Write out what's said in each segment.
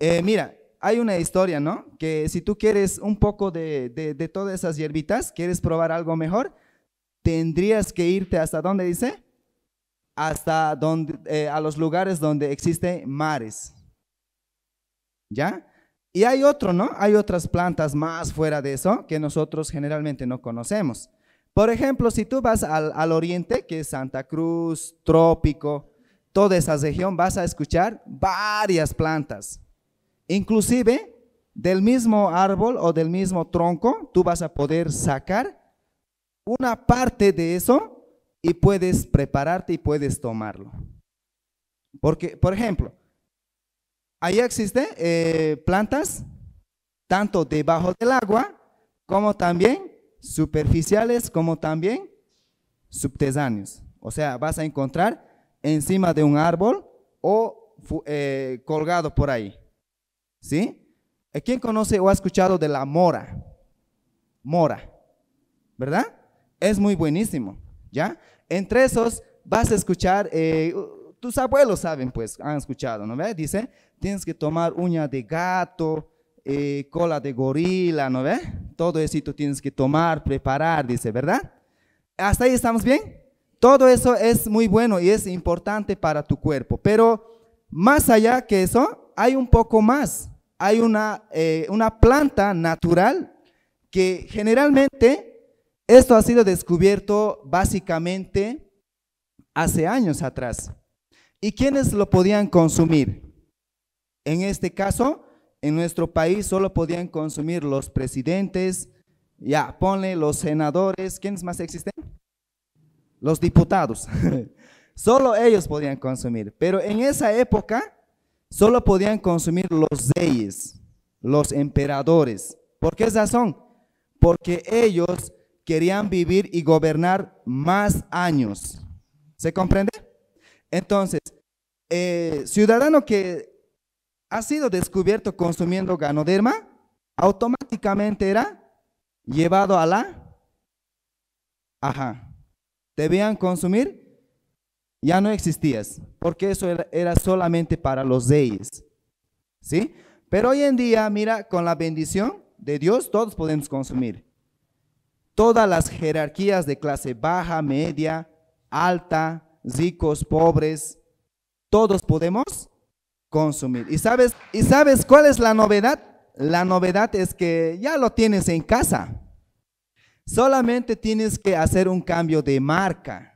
Eh, mira, hay una historia, ¿no? Que si tú quieres un poco de, todas esas hierbitas, quieres probar algo mejor, tendrías que irte hasta donde dice, hasta donde, eh, a los lugares donde existen mares. ¿Ya? Y hay otro, ¿no? Hay otras plantas más fuera de eso que nosotros generalmente no conocemos. Por ejemplo, si tú vas al oriente, que es Santa Cruz, Trópico, toda esa región, vas a escuchar varias plantas Inclusive del mismo árbol o del mismo tronco, tú vas a poder sacar una parte de eso y puedes prepararte y puedes tomarlo. Porque, por ejemplo, ahí existen eh, plantas tanto debajo del agua como también superficiales, como también subterráneos O sea, vas a encontrar encima de un árbol o eh, colgado por ahí. ¿Sí? Eh, ¿Quién conoce o ha escuchado de la mora? Mora, ¿verdad? Es muy buenísimo, ¿ya? Entre esos vas a escuchar, eh, tus abuelos saben, pues, han escuchado, ¿no ve? Dice, tienes que tomar uña de gato, eh, cola de gorila, ¿no ve? Todo eso tú tienes que tomar, preparar, dice, ¿verdad? ¿Hasta ahí estamos bien? Todo eso es muy bueno y es importante para tu cuerpo, pero más allá que eso, hay un poco más. Hay una, eh, una planta natural que generalmente esto ha sido descubierto básicamente hace años atrás. ¿Y quiénes lo podían consumir? En este caso, en nuestro país solo podían consumir los presidentes, ya, ponle los senadores, ¿quiénes más existen? Los diputados. solo ellos podían consumir. Pero en esa época, solo podían consumir los reyes, los emperadores. ¿Por qué razón? Porque ellos querían vivir y gobernar más años. ¿Se comprende? Entonces, eh, ciudadano que ha sido descubierto consumiendo ganoderma, automáticamente era llevado a la... Ajá. Debían consumir ya no existías, porque eso era, solamente para los reyes. ¿Sí? Pero hoy en día, mira, con la bendición de Dios todos podemos consumir. Todas las jerarquías de clase baja, media, alta, ricos, pobres, todos podemos consumir. ¿Y sabes, ¿Y sabes cuál es la novedad? La novedad es que ya lo tienes en casa. Solamente tienes que hacer un cambio de marca.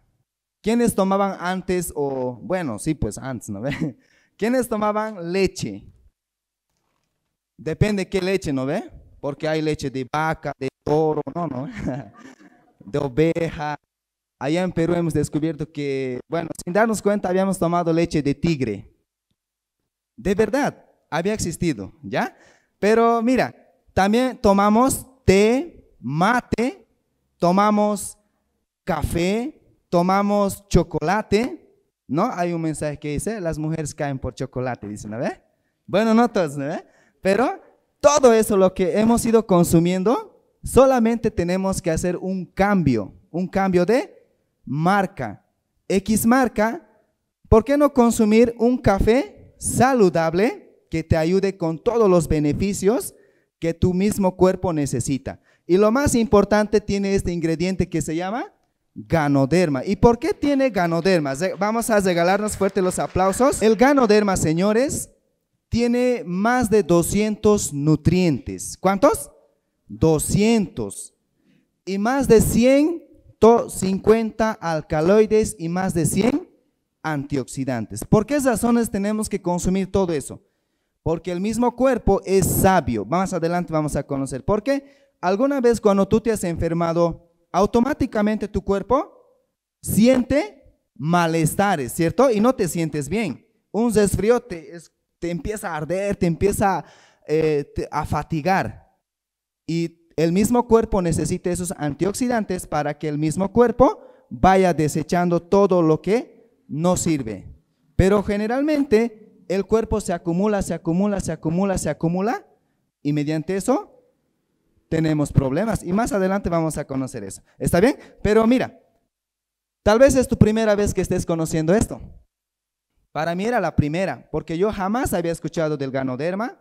¿Quiénes tomaban antes o, bueno, sí, pues antes, ¿no ve? ¿Quiénes tomaban leche? Depende qué leche, ¿no ve? Porque hay leche de vaca, de toro, no, no, de oveja. Allá en Perú hemos descubierto que, bueno, sin darnos cuenta habíamos tomado leche de tigre. De verdad, había existido, ¿ya? Pero mira, también tomamos té, mate, tomamos café, tomamos chocolate, ¿no? Hay un mensaje que dice, las mujeres caen por chocolate, dicen, ¿no ve? Bueno, no todas, ¿no Pero todo eso, lo que hemos ido consumiendo, solamente tenemos que hacer un cambio, un cambio de marca. X marca, ¿por qué no consumir un café saludable que te ayude con todos los beneficios que tu mismo cuerpo necesita? Y lo más importante tiene este ingrediente que se llama ganoderma. ¿Y por qué tiene ganoderma? Vamos a regalarnos fuerte los aplausos. El ganoderma, señores, tiene más de 200 nutrientes. ¿Cuántos? 200. Y más de 150 alcaloides y más de 100 antioxidantes. ¿Por qué razones tenemos que consumir todo eso? Porque el mismo cuerpo es sabio. Más adelante vamos a conocer. ¿Por qué? Alguna vez cuando tú te has enfermado, automáticamente tu cuerpo siente malestares, ¿cierto? Y no te sientes bien. Un desfrío te, empieza a arder, te empieza eh, a fatigar. Y el mismo cuerpo necesita esos antioxidantes para que el mismo cuerpo vaya desechando todo lo que no sirve. Pero generalmente el cuerpo se acumula, se acumula, se acumula, se acumula y mediante eso tenemos problemas. Y más adelante vamos a conocer eso. ¿Está bien? Pero mira, tal vez es tu primera vez que estés conociendo esto. Para mí era la primera, porque yo jamás había escuchado del ganoderma.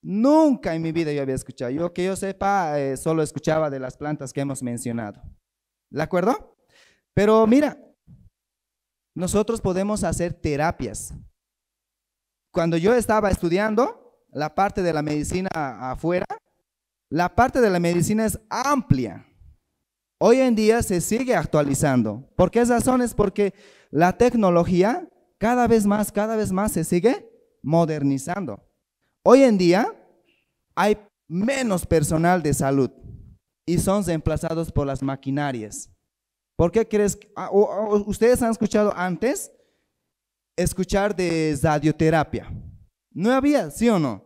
Nunca en mi vida yo había escuchado. Yo que yo sepa, eh, solo escuchaba de las plantas que hemos mencionado. ¿De acuerdo? Pero mira, nosotros podemos hacer terapias. Cuando yo estaba estudiando la parte de la medicina afuera, la parte de la medicina es amplia. Hoy en día se sigue actualizando. ¿Por qué Es Porque la tecnología cada vez más, cada vez más se sigue modernizando. Hoy en día hay menos personal de salud y son reemplazados por las maquinarias. ¿Por qué crees? Ah, ustedes han escuchado antes escuchar de radioterapia. No había, ¿sí o no?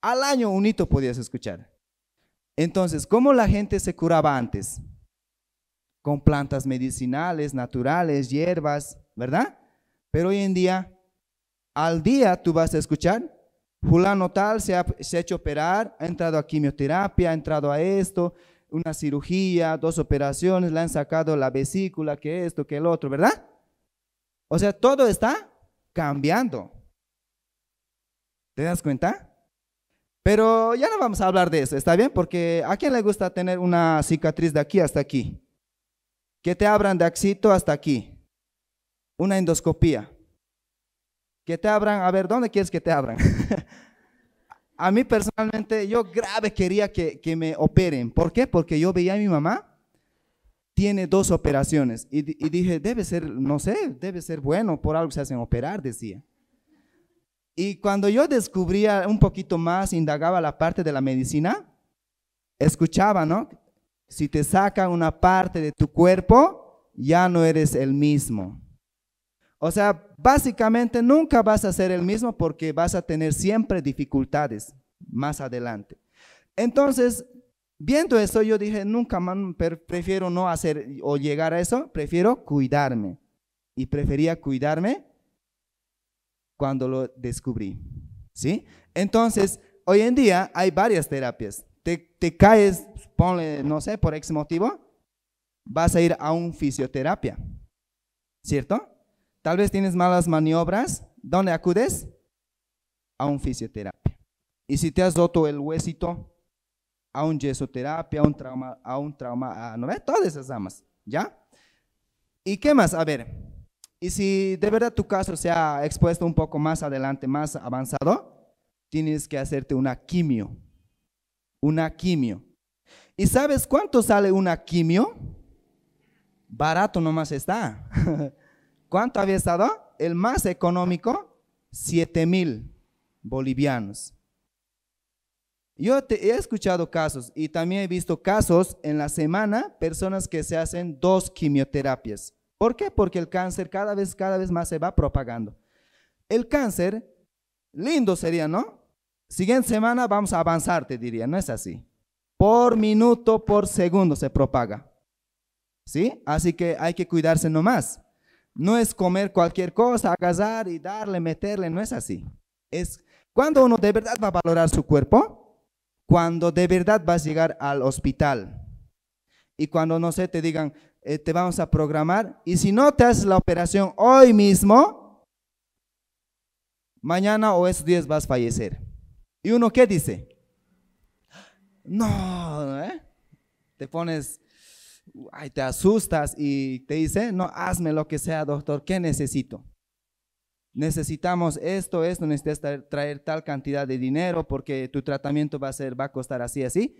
Al año un hito podías escuchar. Entonces, ¿cómo la gente se curaba antes? Con plantas medicinales, naturales, hierbas, ¿verdad? Pero hoy en día, al día tú vas a escuchar, fulano tal se ha, hecho operar, ha entrado a quimioterapia, ha entrado a esto, una cirugía, dos operaciones, le han sacado la vesícula, que esto, que el otro, ¿verdad? O sea, todo está cambiando. ¿Te das cuenta? Pero ya no vamos a hablar de eso, ¿está bien? Porque ¿a quién le gusta tener una cicatriz de aquí hasta aquí? Que te abran de axito hasta aquí. Una endoscopía. Que te abran, a ver, ¿dónde quieres que te abran? a mí personalmente, yo grave quería que, que, me operen. ¿Por qué? Porque yo veía a mi mamá, tiene dos operaciones. y dije, debe ser, no sé, debe ser bueno, por algo se hacen operar, decía. Y cuando yo descubría un poquito más, indagaba la parte de la medicina, escuchaba, ¿no? Si te sacan una parte de tu cuerpo, ya no eres el mismo. O sea, básicamente nunca vas a ser el mismo porque vas a tener siempre dificultades más adelante. Entonces, viendo eso, yo dije, nunca más prefiero no hacer o llegar a eso, prefiero cuidarme. Y prefería cuidarme cuando lo descubrí. ¿Sí? Entonces, hoy en día hay varias terapias. Te, caes, ponle, no sé, por X motivo, vas a ir a un fisioterapia. ¿Cierto? Tal vez tienes malas maniobras. ¿Dónde acudes? A un fisioterapia. Y si te has el huesito, a un yesoterapia, a un trauma, a un trauma, ¿no ves? Todas esas damas, ¿ya? ¿Y qué más? A ver, y si de verdad tu caso se ha expuesto un poco más adelante, más avanzado, tienes que hacerte una quimio. Una quimio. ¿Y sabes cuánto sale una quimio? Barato nomás está. ¿Cuánto había estado? El más económico, 7 mil bolivianos. Yo he escuchado casos y también he visto casos en la semana, personas que se hacen dos quimioterapias. ¿Por qué? Porque el cáncer cada vez, cada vez más se va propagando. El cáncer, lindo sería, ¿no? Siguiente semana vamos a avanzar, te diría, no es así. Por minuto, por segundo se propaga. ¿Sí? Así que hay que cuidarse nomás. No es comer cualquier cosa, agazar y darle, meterle, no es así. Es cuando uno de verdad va a valorar su cuerpo, cuando de verdad va a llegar al hospital. Y cuando, no sé, te digan, eh, te vamos a programar. Y si no te haces la operación hoy mismo, mañana o esos días vas a fallecer. ¿Y uno qué dice? No, ¿eh? te pones, ay, te asustas y te dice, no, hazme lo que sea, doctor, ¿qué necesito? necesitamos esto, esto, necesitas traer tal cantidad de dinero porque tu tratamiento va a ser, va a costar así, así.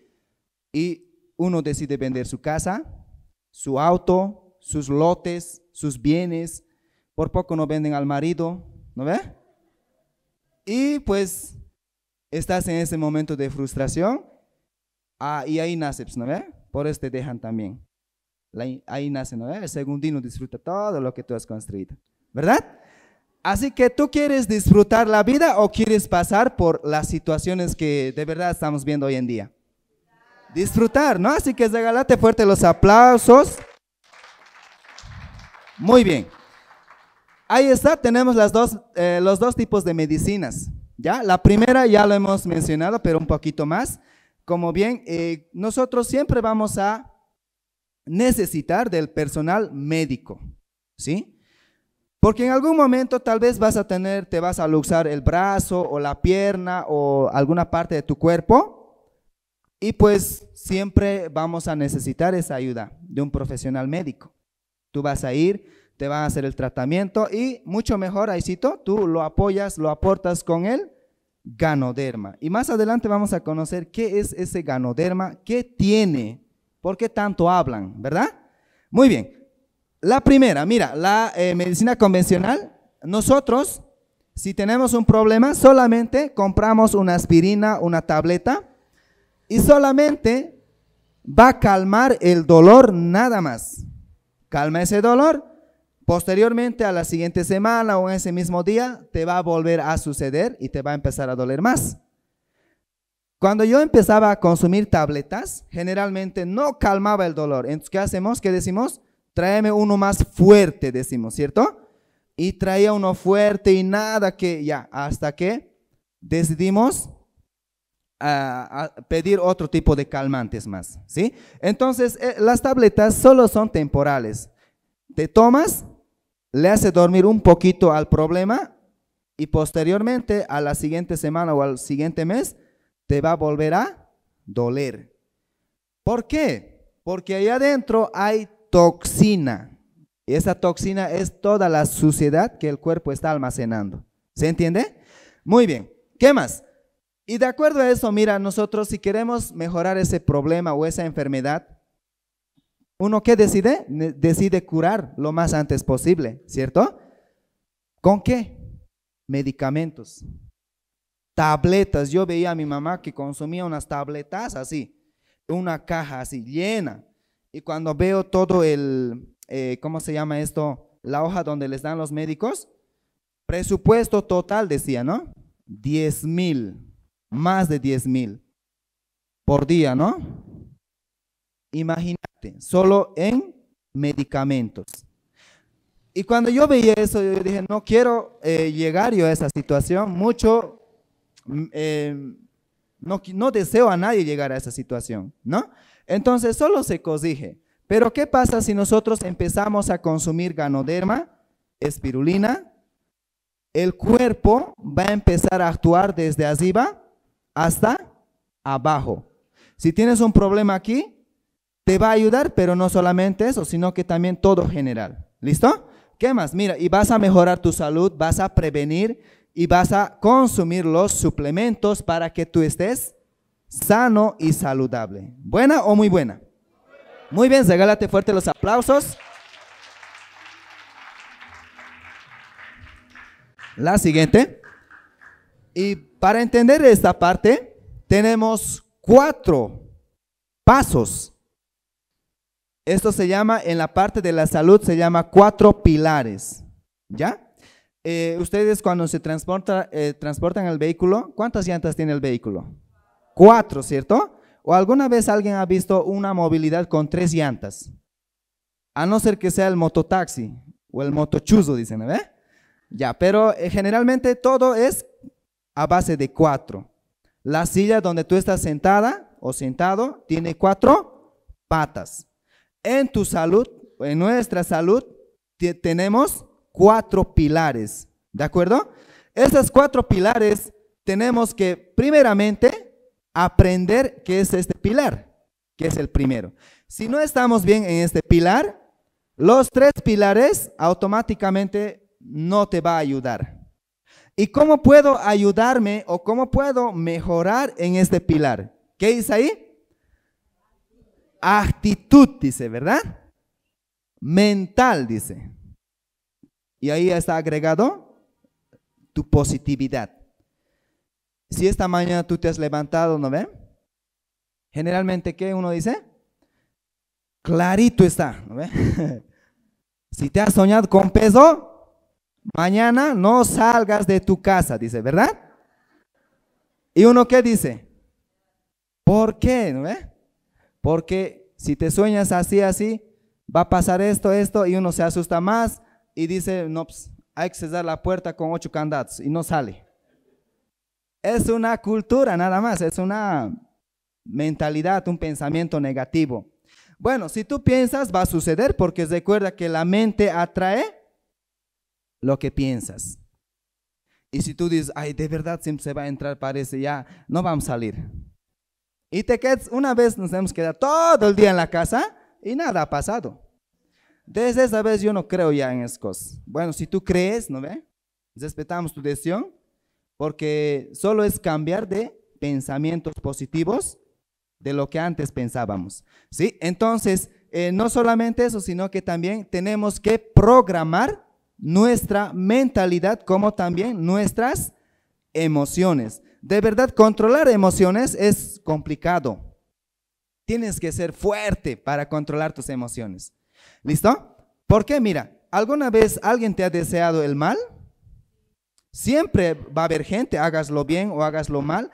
Y uno decide vender su casa, su auto, sus lotes, sus bienes. Por poco no venden al marido, ¿no ve? Y pues estás en ese momento de frustración. Ah, y ahí naces, ¿no ve? Por eso te dejan también. Ahí nace, ¿no ve? El segundino disfruta todo lo que tú has construido, ¿verdad? Así que tú quieres disfrutar la vida o quieres pasar por las situaciones que de verdad estamos viendo hoy en día disfrutar, ¿no? Así que regalate fuerte los aplausos. Muy bien. Ahí está, tenemos dos, eh, los dos tipos de medicinas. ¿ya? La primera ya lo hemos mencionado, pero un poquito más. Como bien, eh, nosotros siempre vamos a necesitar del personal médico, ¿sí? Porque en algún momento tal vez vas a tener, te vas a luxar el brazo o la pierna o alguna parte de tu cuerpo, y pues siempre vamos a necesitar esa ayuda de un profesional médico. Tú vas a ir, te van a hacer el tratamiento y mucho mejor, Aisito, tú lo apoyas, lo aportas con el ganoderma. Y más adelante vamos a conocer qué es ese ganoderma, qué tiene, por qué tanto hablan, ¿verdad? Muy bien. La primera, mira, la eh, medicina convencional, nosotros, si tenemos un problema, solamente compramos una aspirina, una tableta, y solamente va a calmar el dolor nada más. Calma ese dolor. Posteriormente a la siguiente semana o en ese mismo día te va a volver a suceder y te va a empezar a doler más. Cuando yo empezaba a consumir tabletas, generalmente no calmaba el dolor. Entonces, ¿qué hacemos? ¿Qué decimos? Tráeme uno más fuerte, decimos, ¿cierto? Y traía uno fuerte y nada que ya, hasta que decidimos a, pedir otro tipo de calmantes más, ¿sí? Entonces, eh, las tabletas solo son temporales. Te tomas, le hace dormir un poquito al problema y posteriormente a la siguiente semana o al siguiente mes te va a volver a doler. ¿Por qué? Porque ahí adentro hay toxina. Y esa toxina es toda la suciedad que el cuerpo está almacenando. ¿Se entiende? Muy bien. ¿Qué más? Y de acuerdo a eso, mira, nosotros si queremos mejorar ese problema o esa enfermedad, uno que decide, decide curar lo más antes posible, ¿cierto? ¿Con qué? Medicamentos. Tabletas. Yo veía a mi mamá que consumía unas tabletas así, una caja así llena. Y cuando veo todo el, eh, ¿cómo se llama esto? La hoja donde les dan los médicos, presupuesto total decía, ¿no? 10 mil más de 10 mil por día, ¿no? Imagínate, solo en medicamentos. Y cuando yo veía eso, yo dije, no quiero eh, llegar yo a esa situación, mucho, mm, eh, no, no deseo a nadie llegar a esa situación, ¿no? Entonces solo se cosige. Pero ¿qué pasa si nosotros empezamos a consumir ganoderma, espirulina? El cuerpo va a empezar a actuar desde arriba hasta abajo. Si tienes un problema aquí, te va a ayudar, pero no solamente eso, sino que también todo general. ¿Listo? ¿Qué más? Mira, y vas a mejorar tu salud, vas a prevenir y vas a consumir los suplementos para que tú estés sano y saludable. ¿Buena o muy buena? Muy bien, regálate fuerte los aplausos. La siguiente. Y para entender esta parte, tenemos cuatro pasos. Esto se llama, en la parte de la salud, se llama cuatro pilares. ¿Ya? Eh, ustedes cuando se transporta, eh, transportan el vehículo, ¿cuántas llantas tiene el vehículo? Cuatro, ¿cierto? ¿O alguna vez alguien ha visto una movilidad con tres llantas? A no ser que sea el mototaxi o el motochuzo, dicen, ¿eh? Ya, pero eh, generalmente todo es a base de cuatro. La silla donde tú estás sentada o sentado tiene cuatro patas. En tu salud, en nuestra salud, tenemos cuatro pilares. ¿De acuerdo? Esos cuatro pilares tenemos que primeramente aprender qué es este pilar, que es el primero. Si no estamos bien en este pilar, los tres pilares automáticamente no te va a ayudar. ¿Y cómo puedo ayudarme o cómo puedo mejorar en este pilar? ¿Qué dice ahí? Actitud, dice, ¿verdad? Mental, dice. Y ahí está agregado tu positividad. Si esta mañana tú te has levantado, ¿no ve? Generalmente, ¿qué uno dice? Clarito está, ¿no ve? si te has soñado con peso, Mañana no salgas de tu casa, dice, ¿verdad? ¿Y uno qué dice? ¿Por qué? Porque si te sueñas así, así, va a pasar esto, esto, y uno se asusta más y dice, no, pues, hay que cerrar la puerta con ocho candados y no sale. Es una cultura nada más, es una mentalidad, un pensamiento negativo. Bueno, si tú piensas, va a suceder porque recuerda que la mente atrae lo que piensas. Y si tú dices, ay, de verdad siempre se va a entrar, parece ya, no vamos a salir. Y te quedas, una vez nos hemos quedado todo el día en la casa y nada ha pasado. Desde esa vez yo no creo ya en esas cosas. Bueno, si tú crees, ¿no ve? Respetamos tu decisión, porque solo es cambiar de pensamientos positivos de lo que antes pensábamos. ¿Sí? Entonces, eh, no solamente eso, sino que también tenemos que programar nuestra mentalidad como también nuestras emociones. De verdad, controlar emociones es complicado. Tienes que ser fuerte para controlar tus emociones. ¿Listo? Porque mira, ¿alguna vez alguien te ha deseado el mal? Siempre va a haber gente, hágaslo bien o hágaslo mal.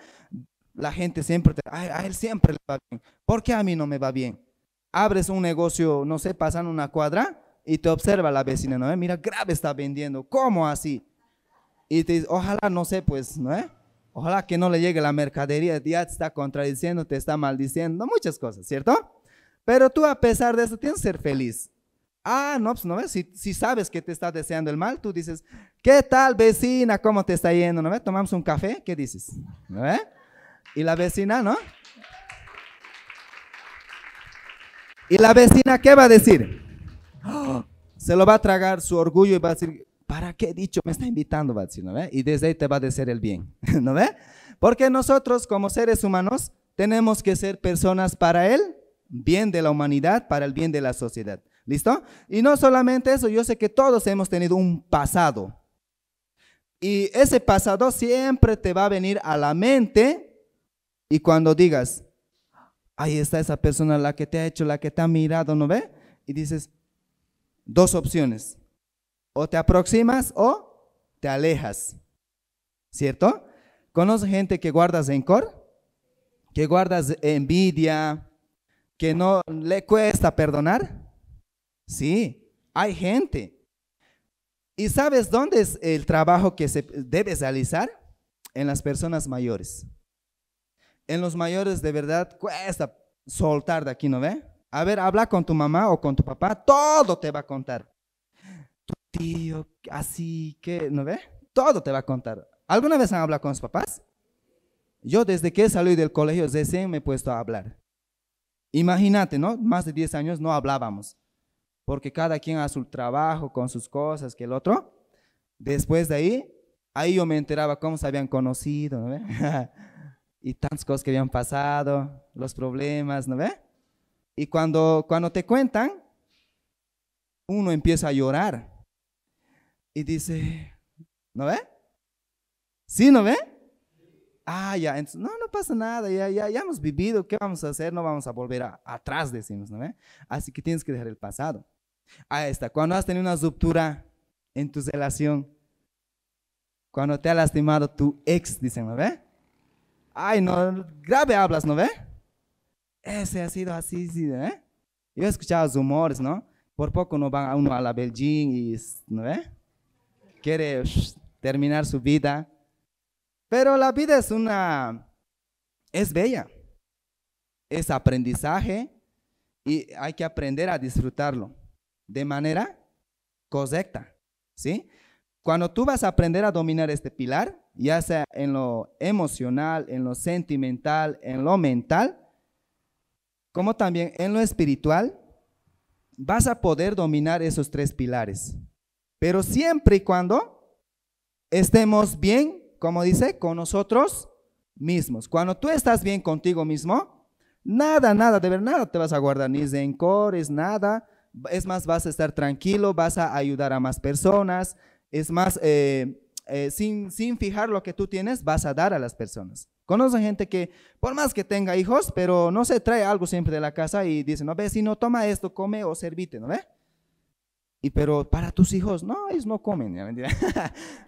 La gente siempre te, a él siempre le va bien. ¿Por qué a mí no me va bien? Abres un negocio, no sé, pasan una cuadra, y te observa la vecina, ¿no? Eh, mira, grave está vendiendo, ¿cómo así? Y te dice, ojalá, no sé, pues, ¿no? Eh, ojalá que no le llegue la mercadería, ya te está contradiciendo, te está maldiciendo, muchas cosas, ¿cierto? Pero tú a pesar de eso tienes que ser feliz. Ah, no, pues no si, sabes que te está deseando el mal, tú dices, ¿qué tal vecina? ¿Cómo te está yendo? ¿No ¿Tomamos un café? ¿Qué dices? ¿No Y la vecina, ¿no? ¿Y la vecina qué va a decir? Se lo va a tragar su orgullo y va a decir, ¿para qué he dicho? Me está invitando, Y desde ahí te va a decir el bien, ¿no ve? Porque nosotros como seres humanos tenemos que ser personas para el bien de la humanidad, para el bien de la sociedad. ¿Listo? Y no solamente eso, yo sé que todos hemos tenido un pasado. Y ese pasado siempre te va a venir a la mente y cuando digas, ahí está esa persona, la que te ha hecho, la que te ha mirado, ¿no ve? Y dices, dos opciones. O te aproximas o te alejas. ¿Cierto? ¿Conoce gente que guardas rencor? Que guardas envidia, que no le cuesta perdonar. Sí, hay gente. ¿Y sabes dónde es el trabajo que se debe realizar? En las personas mayores. En los mayores de verdad cuesta soltar de aquí, ¿no ve? A ver, habla con tu mamá o con tu papá, todo te va a contar. Tu tío, así que, ¿no ve? Todo te va a contar. ¿Alguna vez han hablado con sus papás? Yo desde que salí del colegio ese me he puesto a hablar. Imagínate, ¿no? Más de 10 años no hablábamos, porque cada quien hace su trabajo, con sus cosas, que el otro. Después de ahí, ahí yo me enteraba cómo se habían conocido, ¿no ve? y tantas cosas que habían pasado, los problemas, ¿no ve? Y cuando, cuando te cuentan, uno empieza a llorar y dice, ¿no ve? ¿Sí, no ve? Ah, ya, entonces, no, no pasa nada, ya, ya, ya hemos vivido, ¿qué vamos a hacer? No vamos a volver atrás, decimos, ¿no ve? Así que tienes que dejar el pasado. Ahí está, cuando has tenido una ruptura en tu relación, cuando te ha lastimado tu ex, dicen, ¿no ve? Ay, no, grave hablas, ¿no ve? ese ha sido así, sí, ¿eh? Yo he escuchado los humores, ¿no? Por poco no va uno a la Beijing y, ¿no Quiere terminar su vida. Pero la vida es una, es bella. Es aprendizaje y hay que aprender a disfrutarlo de manera correcta, ¿sí? Cuando tú vas a aprender a dominar este pilar, ya sea en lo emocional, en lo sentimental, en lo mental, como también en lo espiritual, vas a poder dominar esos tres pilares. Pero siempre y cuando estemos bien, como dice, con nosotros mismos. Cuando tú estás bien contigo mismo, nada, nada, de ver nada te vas a guardar, ni rencores, nada. Es más, vas a estar tranquilo, vas a ayudar a más personas. Es más, eh, eh, sin, sin fijar lo que tú tienes, vas a dar a las personas. Conozco gente que, por más que tenga hijos, pero no se trae algo siempre de la casa y dice, no, ve, si no toma esto, come o servite, ¿no ve? Y pero para tus hijos, no, ellos no comen,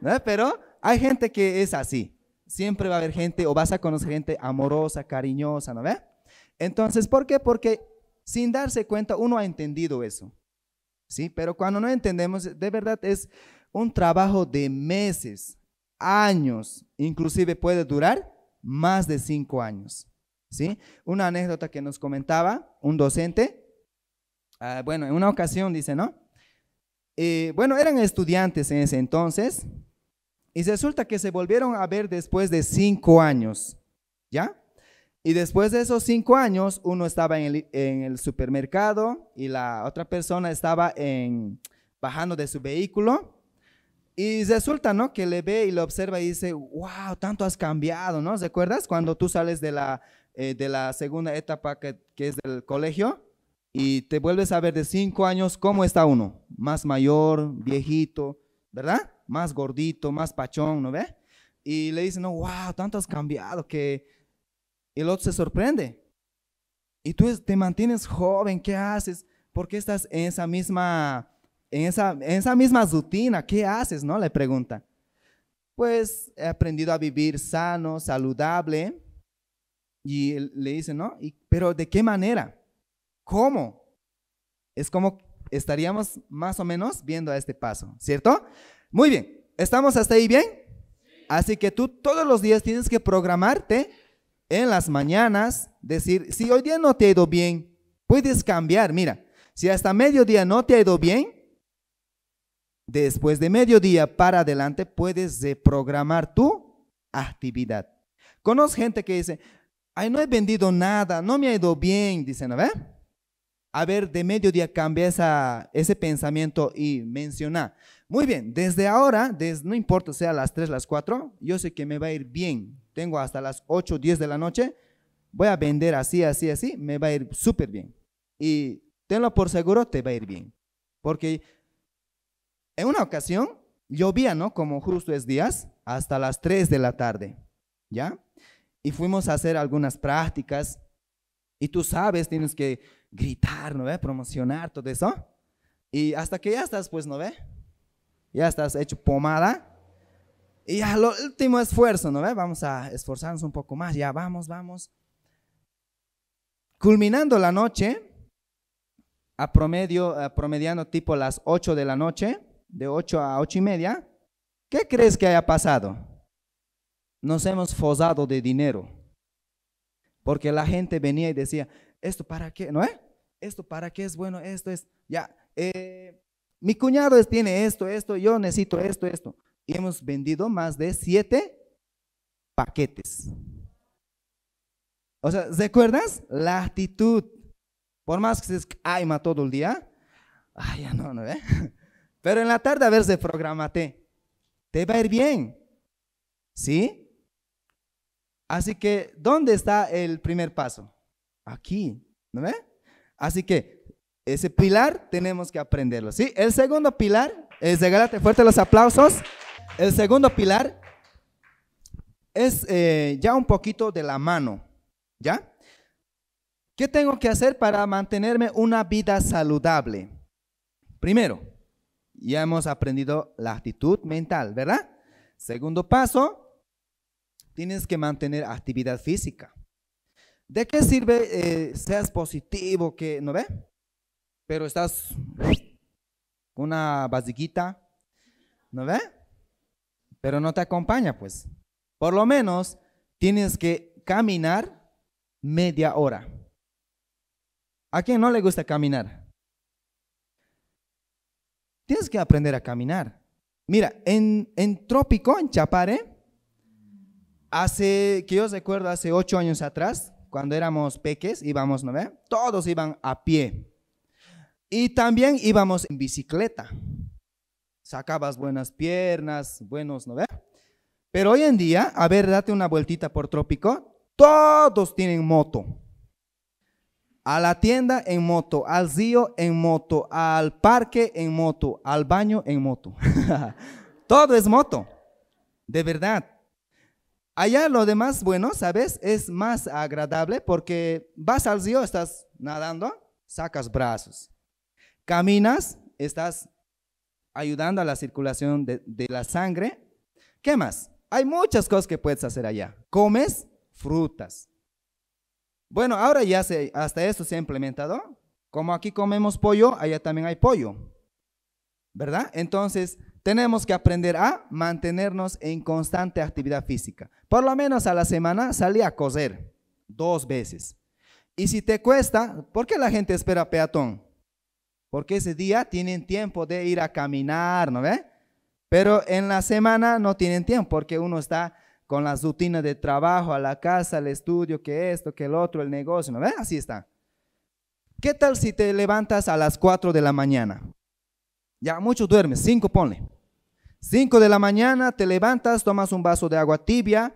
¿No? Pero hay gente que es así. Siempre va a haber gente o vas a conocer gente amorosa, cariñosa, ¿no ve? Entonces, ¿por qué? Porque sin darse cuenta uno ha entendido eso. ¿Sí? Pero cuando no entendemos, de verdad es un trabajo de meses, años, inclusive puede durar más de cinco años. ¿sí? Una anécdota que nos comentaba un docente, ah, bueno, en una ocasión dice, ¿no? Eh, bueno, eran estudiantes en ese entonces y resulta que se volvieron a ver después de cinco años, ¿ya? Y después de esos cinco años, uno estaba en el, supermercado y la otra persona estaba en, bajando de su vehículo y resulta, ¿no? Que le ve y lo observa y dice, wow, tanto has cambiado, ¿no? ¿Recuerdas Cuando tú sales de la, eh, de la segunda etapa que, es del colegio y te vuelves a ver de cinco años, ¿cómo está uno? Más mayor, viejito, ¿verdad? Más gordito, más pachón, ¿no ve? Y le dice, no, wow, tanto has cambiado que el otro se sorprende. Y tú te mantienes joven, ¿qué haces? ¿Por qué estás en esa misma en esa, en esa misma rutina, ¿qué haces? ¿No? Le pregunta Pues he aprendido a vivir sano, saludable. Y le dice ¿no? Y, pero ¿de qué manera? ¿Cómo? Es como estaríamos más o menos viendo a este paso, ¿cierto? Muy bien, ¿estamos hasta ahí bien? Así que tú todos los días tienes que programarte en las mañanas, decir, si hoy día no te ha ido bien, puedes cambiar, mira, si hasta mediodía no te ha ido bien, después de mediodía para adelante puedes reprogramar tu actividad. Conozco gente que dice, ay, no he vendido nada, no me ha ido bien, dicen, a ver. A ver, de mediodía cambia ese pensamiento y menciona, muy bien, desde ahora, no importa sea las 3, las 4, yo sé que me va a ir bien. Tengo hasta las 8, 10 de la noche, voy a vender así, así, así, me va a ir súper bien. Y tenlo por seguro, te va a ir bien. Porque en una ocasión, llovía, ¿no? Como justo es días, hasta las 3 de la tarde, ¿ya? Y fuimos a hacer algunas prácticas. Y tú sabes, tienes que gritar, ¿no ve? Promocionar todo eso. Y hasta que ya estás, pues, ¿no ve? Ya estás hecho pomada. Y al último esfuerzo, ¿no ve? Vamos a esforzarnos un poco más. Ya vamos, vamos. Culminando la noche, a promedio, a promediando tipo las 8 de la noche, de 8 a ocho y media, ¿qué crees que haya pasado? Nos hemos fosado de dinero. Porque la gente venía y decía, ¿esto para qué? ¿No es? ¿Esto para qué es bueno? Esto es, ya, eh, mi cuñado tiene esto, esto, yo necesito esto, esto. Y hemos vendido más de siete paquetes. O sea, ¿recuerdas? La actitud. Por más que se aima todo el día, ay, ya no, no, ¿eh? Pero en la tarde a ver si programate. Te va a ir bien. ¿Sí? Así que, ¿dónde está el primer paso? Aquí. ¿No ve? Así que, ese pilar tenemos que aprenderlo. ¿Sí? El segundo pilar, es de fuerte los aplausos. El segundo pilar es eh, ya un poquito de la mano. ¿Ya? ¿Qué tengo que hacer para mantenerme una vida saludable? Primero, ya hemos aprendido la actitud mental, ¿verdad? Segundo paso, tienes que mantener actividad física. ¿De qué sirve ser eh, seas positivo que no ve? Pero estás con una basiquita, ¿no ve? Pero no te acompaña, pues. Por lo menos tienes que caminar media hora. ¿A quién no le gusta caminar? Tienes que aprender a caminar. Mira, en, Trópico, en Chapare, hace, que yo recuerdo hace ocho años atrás, cuando éramos peques, íbamos, ¿no ve? Todos iban a pie. Y también íbamos en bicicleta. Sacabas buenas piernas, buenos, ¿no ve? Pero hoy en día, a ver, date una vueltita por Trópico, todos tienen moto. A la tienda en moto, al río en moto, al parque en moto, al baño en moto. Todo es moto, de verdad. Allá lo demás, bueno, ¿sabes? Es más agradable porque vas al río, estás nadando, sacas brazos. Caminas, estás ayudando a la circulación de la sangre. ¿Qué más? Hay muchas cosas que puedes hacer allá. Comes frutas, bueno, ahora ya se, hasta eso se ha implementado. Como aquí comemos pollo, allá también hay pollo. ¿Verdad? Entonces, tenemos que aprender a mantenernos en constante actividad física. Por lo menos a la semana salí a coser dos veces. Y si te cuesta, ¿por qué la gente espera peatón? Porque ese día tienen tiempo de ir a caminar, ¿no ve? Pero en la semana no tienen tiempo porque uno está con las rutinas de trabajo, a la casa, al estudio, que esto, que el otro, el negocio, ¿no ves? Así está. ¿Qué tal si te levantas a las 4 de la mañana? Ya muchos duermen, 5 ponle. 5 de la mañana te levantas, tomas un vaso de agua tibia,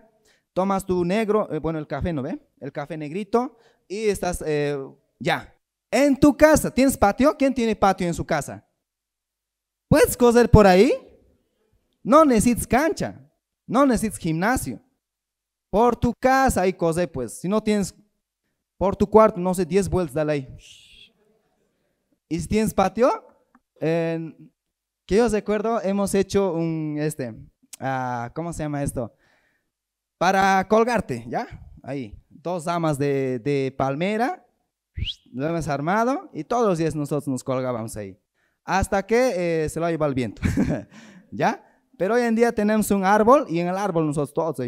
tomas tu negro, eh, bueno, el café, ¿no ve? El café negrito y estás eh, ya. En tu casa, ¿tienes patio? ¿Quién tiene patio en su casa? ¿Puedes coser por ahí? No necesitas cancha. No necesitas gimnasio. Por tu casa hay cosas, pues. Si no tienes por tu cuarto, no sé, 10 vueltas dale ahí. Y si tienes patio, que yo recuerdo, hemos hecho un, este, ah, ¿cómo se llama esto? Para colgarte, ¿ya? Ahí, dos damas de, de palmera, lo hemos armado y todos los días nosotros nos colgábamos ahí. Hasta que eh, se lo lleva el viento, ¿ya? Pero hoy en día tenemos un árbol y en el árbol nosotros todos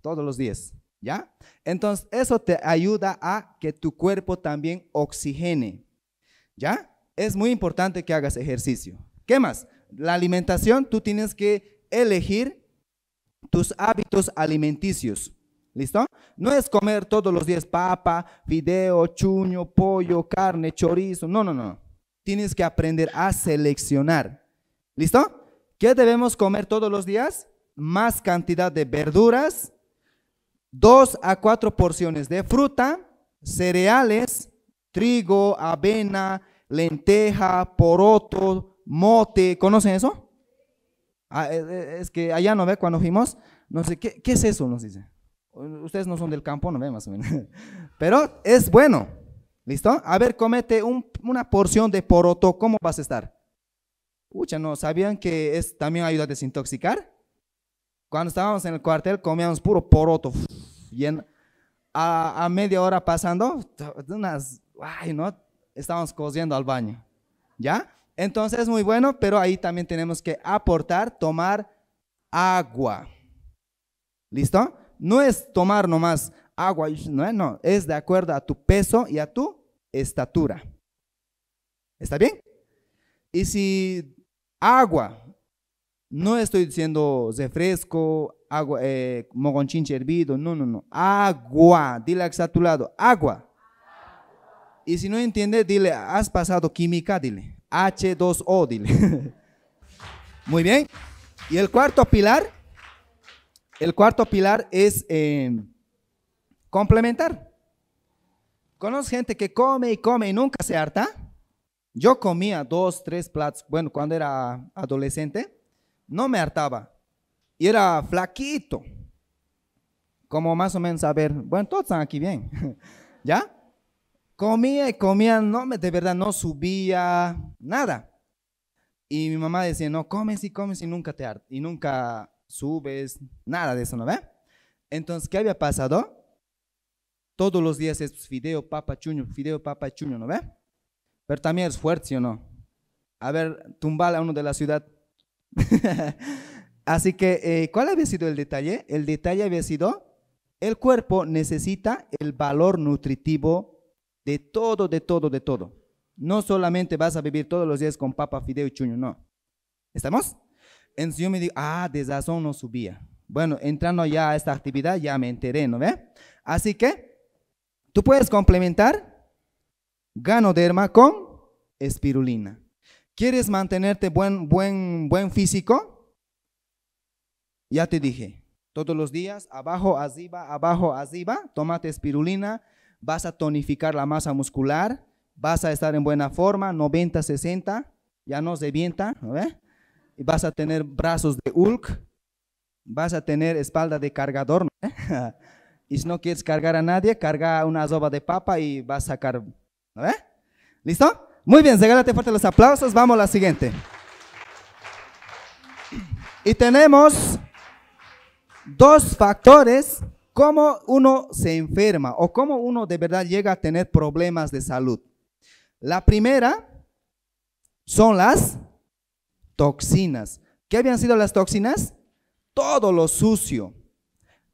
todos los días, ¿ya? Entonces eso te ayuda a que tu cuerpo también oxigene, ¿ya? Es muy importante que hagas ejercicio. ¿Qué más? La alimentación, tú tienes que elegir tus hábitos alimenticios. ¿Listo? No es comer todos los días papa, fideo, chuño, pollo, carne, chorizo. No, no, no. Tienes que aprender a seleccionar. ¿Listo? ¿Qué debemos comer todos los días? Más cantidad de verduras, dos a cuatro porciones de fruta, cereales, trigo, avena, lenteja, poroto, mote. ¿Conocen eso? Ah, e, e, es que allá no ve cuando fuimos, no sé, ¿qué, es eso? Nos dice. Ustedes no son del campo, no ve más o menos. Pero es bueno. ¿Listo? A ver, comete una porción de poroto, ¿cómo vas a estar? Pucha, no, ¿sabían que es, también ayuda a desintoxicar? Cuando estábamos en el cuartel comíamos puro poroto. Y en, a, media hora pasando, unas, ay, ¿no? Estábamos cosiendo al baño. ¿Ya? Entonces muy bueno, pero ahí también tenemos que aportar, tomar agua. ¿Listo? No es tomar nomás agua, no, eh, no, es de acuerdo a tu peso y a tu estatura. ¿Está bien? Y si agua. No estoy diciendo refresco, agua, eh, mogonchinche hervido, no, no, no. Agua, dile a tu lado, agua. Y si no entiende, dile, has pasado química, dile. H2O, dile. Muy bien. Y el cuarto pilar, el cuarto pilar es em, complementar. Conozco gente que come y come y nunca se harta. Yo comía dos, tres platos, bueno, cuando era adolescente, no me hartaba. Y era flaquito. Como más o menos, a ver, bueno, todos están aquí bien, ¿ya? Comía y comía, no, de verdad no subía nada. Y mi mamá decía, no, comes y comes y nunca te hartas, y nunca subes, nada de eso, ¿no ve? Entonces, ¿qué había pasado? Todos los días es fideo, papa, chuño, fideo, papa, chuño, ¿no ve? Pero también es fuerte, no? A ver, tumbala a uno de la ciudad. Así que, eh, ¿cuál había sido el detalle? El detalle había sido, el cuerpo necesita el valor nutritivo de todo, de todo, de todo. No solamente vas a vivir todos los días con papa, fideo y chuño, no. ¿Estamos? En yo me digo, ah, desazón no subía. Bueno, entrando ya a esta actividad, ya me enteré, ¿no ve? Así que, tú puedes complementar ganoderma con espirulina. ¿Quieres mantenerte buen, buen, buen físico? Ya te dije, todos los días, abajo, arriba, abajo, arriba, tómate espirulina, vas a tonificar la masa muscular, vas a estar en buena forma, 90, 60, ya no se vienta, y vas a tener brazos de Hulk, vas a tener espalda de cargador, y si no quieres cargar a nadie, carga una soba de papa y vas a sacar ¿Listo? Muy bien, regálate fuerte los aplausos. Vamos a la siguiente. Y tenemos dos factores cómo uno se enferma o cómo uno de verdad llega a tener problemas de salud. La primera son las toxinas. ¿Qué habían sido las toxinas? Todo lo sucio,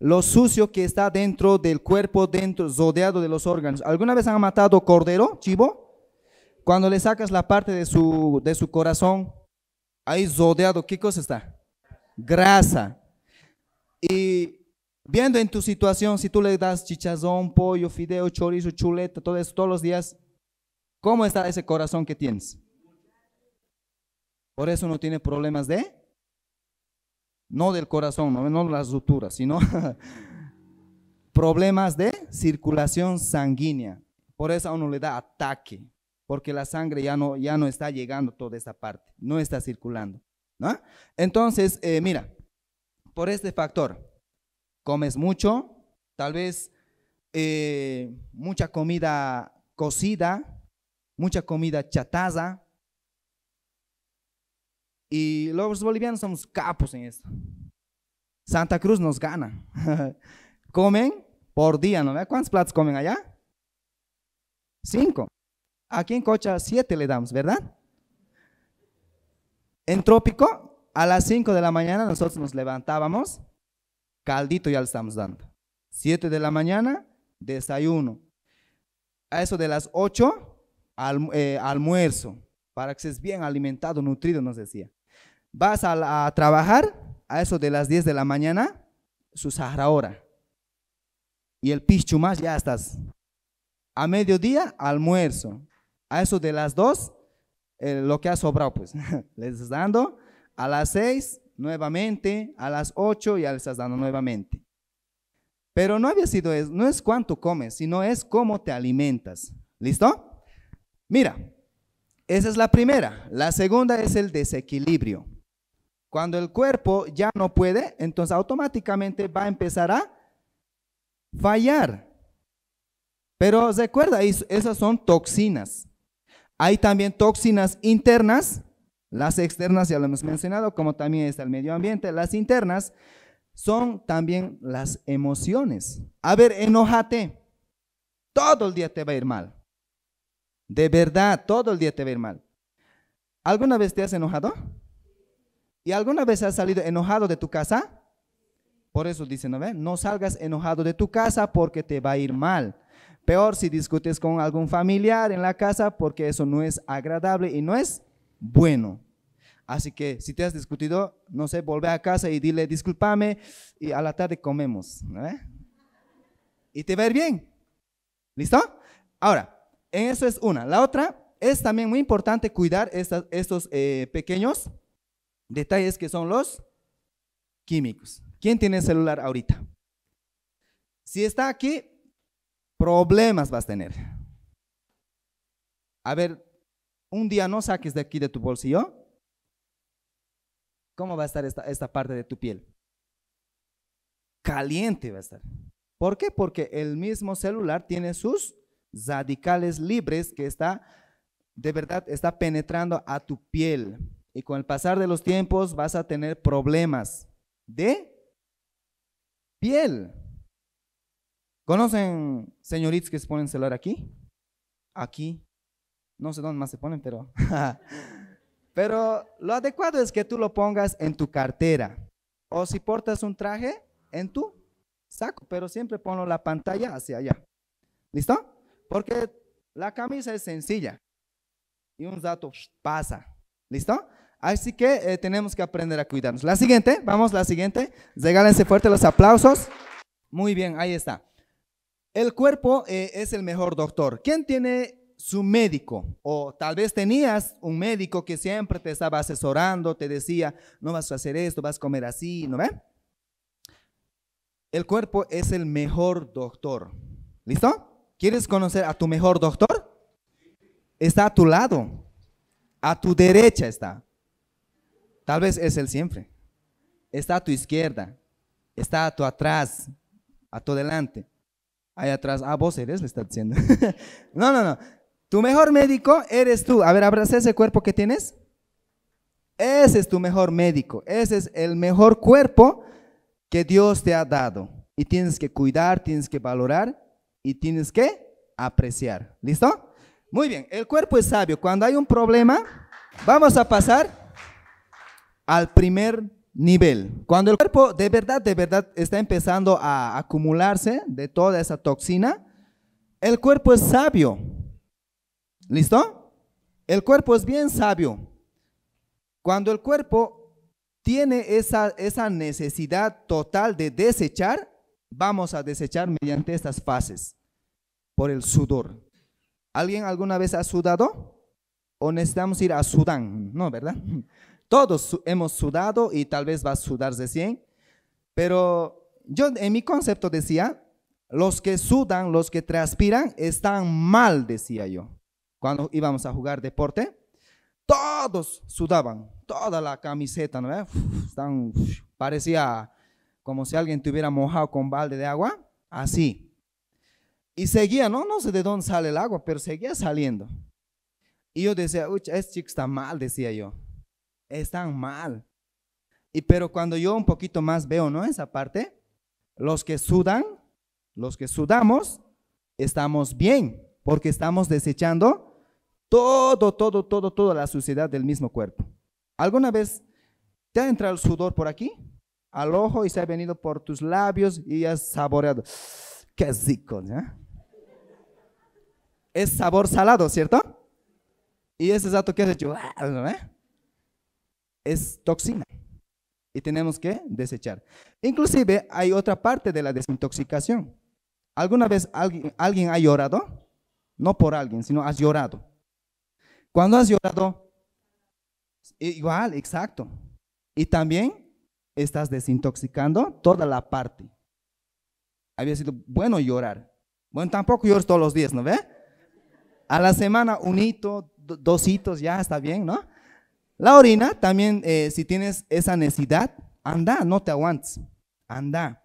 lo sucio que está dentro del cuerpo, dentro, zodeado de los órganos. ¿Alguna vez han matado cordero, chivo? Cuando le sacas la parte de su, de su corazón, ahí rodeado, ¿qué cosa está? Grasa. Y viendo en tu situación, si tú le das chichazón, pollo, fideo, chorizo, chuleta, todo eso, todos los días, ¿cómo está ese corazón que tienes? Por eso no tiene problemas de no del corazón, no, de las rupturas, sino problemas de circulación sanguínea. Por eso a uno le da ataque, porque la sangre ya no, ya no está llegando toda esa parte, no está circulando. Entonces, eh, mira, por este factor, comes mucho, tal vez eh, mucha comida cocida, mucha comida chataza, y los bolivianos somos capos en esto. Santa Cruz nos gana. comen por día, ¿no? ¿Cuántos platos comen allá? Cinco. Aquí en Cocha siete le damos, ¿verdad? En Trópico, a las cinco de la mañana nosotros nos levantábamos, caldito ya le estamos dando. Siete de la mañana, desayuno. A eso de las ocho, eh, almuerzo, para que seas bien alimentado, nutrido, nos decía vas a, trabajar a eso de las 10 de la mañana, su Sahara hora. Y el pichu ya estás. A mediodía, almuerzo. A eso de las 2, eh, lo que ha sobrado, pues, les estás dando. A las 6, nuevamente. A las 8, ya le estás dando nuevamente. Pero no había sido eso. No es cuánto comes, sino es cómo te alimentas. ¿Listo? Mira, esa es la primera. La segunda es el desequilibrio. Cuando el cuerpo ya no puede, entonces automáticamente va a empezar a fallar. Pero recuerda, esas son toxinas. Hay también toxinas internas, las externas ya lo hemos mencionado, como también está el medio ambiente, las internas son también las emociones. A ver, enójate. Todo el día te va a ir mal. De verdad, todo el día te va a ir mal. ¿Alguna vez te has enojado? ¿Y alguna vez has salido enojado de tu casa? Por eso dice, ¿no ve? No salgas enojado de tu casa porque te va a ir mal. Peor si discutes con algún familiar en la casa porque eso no es agradable y no es bueno. Así que si te has discutido, no sé, vuelve a casa y dile, discúlpame y a la tarde comemos. Y te va a ir bien. ¿Listo? Ahora, en eso es una. La otra es también muy importante cuidar estos eh, pequeños detalles que son los químicos. ¿Quién tiene celular ahorita? Si está aquí, problemas vas a tener. A ver, un día no saques de aquí de tu bolsillo. ¿Cómo va a estar esta, parte de tu piel? Caliente va a estar. ¿Por qué? Porque el mismo celular tiene sus radicales libres que está, de verdad, está penetrando a tu piel. Y con el pasar de los tiempos vas a tener problemas de piel. ¿Conocen señoritas que se ponen celular aquí? Aquí. No sé dónde más se ponen, pero... pero lo adecuado es que tú lo pongas en tu cartera. O si portas un traje, en tu saco. Pero siempre ponlo la pantalla hacia allá. ¿Listo? Porque la camisa es sencilla. Y un dato pasa. ¿Listo? Así que eh, tenemos que aprender a cuidarnos. La siguiente, vamos, la siguiente. Regálense fuerte los aplausos. Muy bien, ahí está. El cuerpo eh, es el mejor doctor. ¿Quién tiene su médico? O tal vez tenías un médico que siempre te estaba asesorando, te decía, no vas a hacer esto, vas a comer así, ¿no ve? El cuerpo es el mejor doctor. ¿Listo? ¿Quieres conocer a tu mejor doctor? Está a tu lado. A tu derecha está. Tal vez es el siempre. Está a tu izquierda, está a tu atrás, a tu delante. Ahí atrás, ah, vos eres, le está diciendo. no, no, no. Tu mejor médico eres tú. A ver, abraza ese cuerpo que tienes. Ese es tu mejor médico. Ese es el mejor cuerpo que Dios te ha dado. Y tienes que cuidar, tienes que valorar y tienes que apreciar. ¿Listo? Muy bien, el cuerpo es sabio. Cuando hay un problema, vamos a pasar al primer nivel. Cuando el cuerpo de verdad, de verdad está empezando a acumularse de toda esa toxina, el cuerpo es sabio. ¿Listo? El cuerpo es bien sabio. Cuando el cuerpo tiene esa, esa necesidad total de desechar, vamos a desechar mediante estas fases, por el sudor. ¿Alguien alguna vez ha sudado? ¿O necesitamos ir a Sudán? No, ¿verdad? Todos hemos sudado y tal vez vas a sudar cien. pero yo en mi concepto decía, los que sudan, los que transpiran, están mal, decía yo. Cuando íbamos a jugar deporte, todos sudaban, toda la camiseta, ¿no? parecía como si alguien te hubiera mojado con balde de agua, así. Y seguía, no, no sé de dónde sale el agua, pero seguía saliendo. Y yo decía, uy, este chico está mal, decía yo están mal. Y pero cuando yo un poquito más veo, ¿no? Esa parte, los que sudan, los que sudamos, estamos bien, porque estamos desechando todo, todo, todo, toda la suciedad del mismo cuerpo. ¿Alguna vez te ha entrado el sudor por aquí? Al ojo y se ha venido por tus labios y has saboreado. Qué rico, Es sabor salado, ¿cierto? Y ese dato que has hecho, ah, eh? es toxina y tenemos que desechar. Inclusive hay otra parte de la desintoxicación. ¿Alguna vez alguien, ha llorado? No por alguien, sino has llorado. Cuando has llorado, igual, exacto. Y también estás desintoxicando toda la parte. Había sido bueno llorar. Bueno, tampoco llores todos los días, ¿no ve? A la semana un hito, dos hitos, ya está bien, ¿no? La orina, también eh, si tienes esa necesidad, anda, no te aguantes, anda,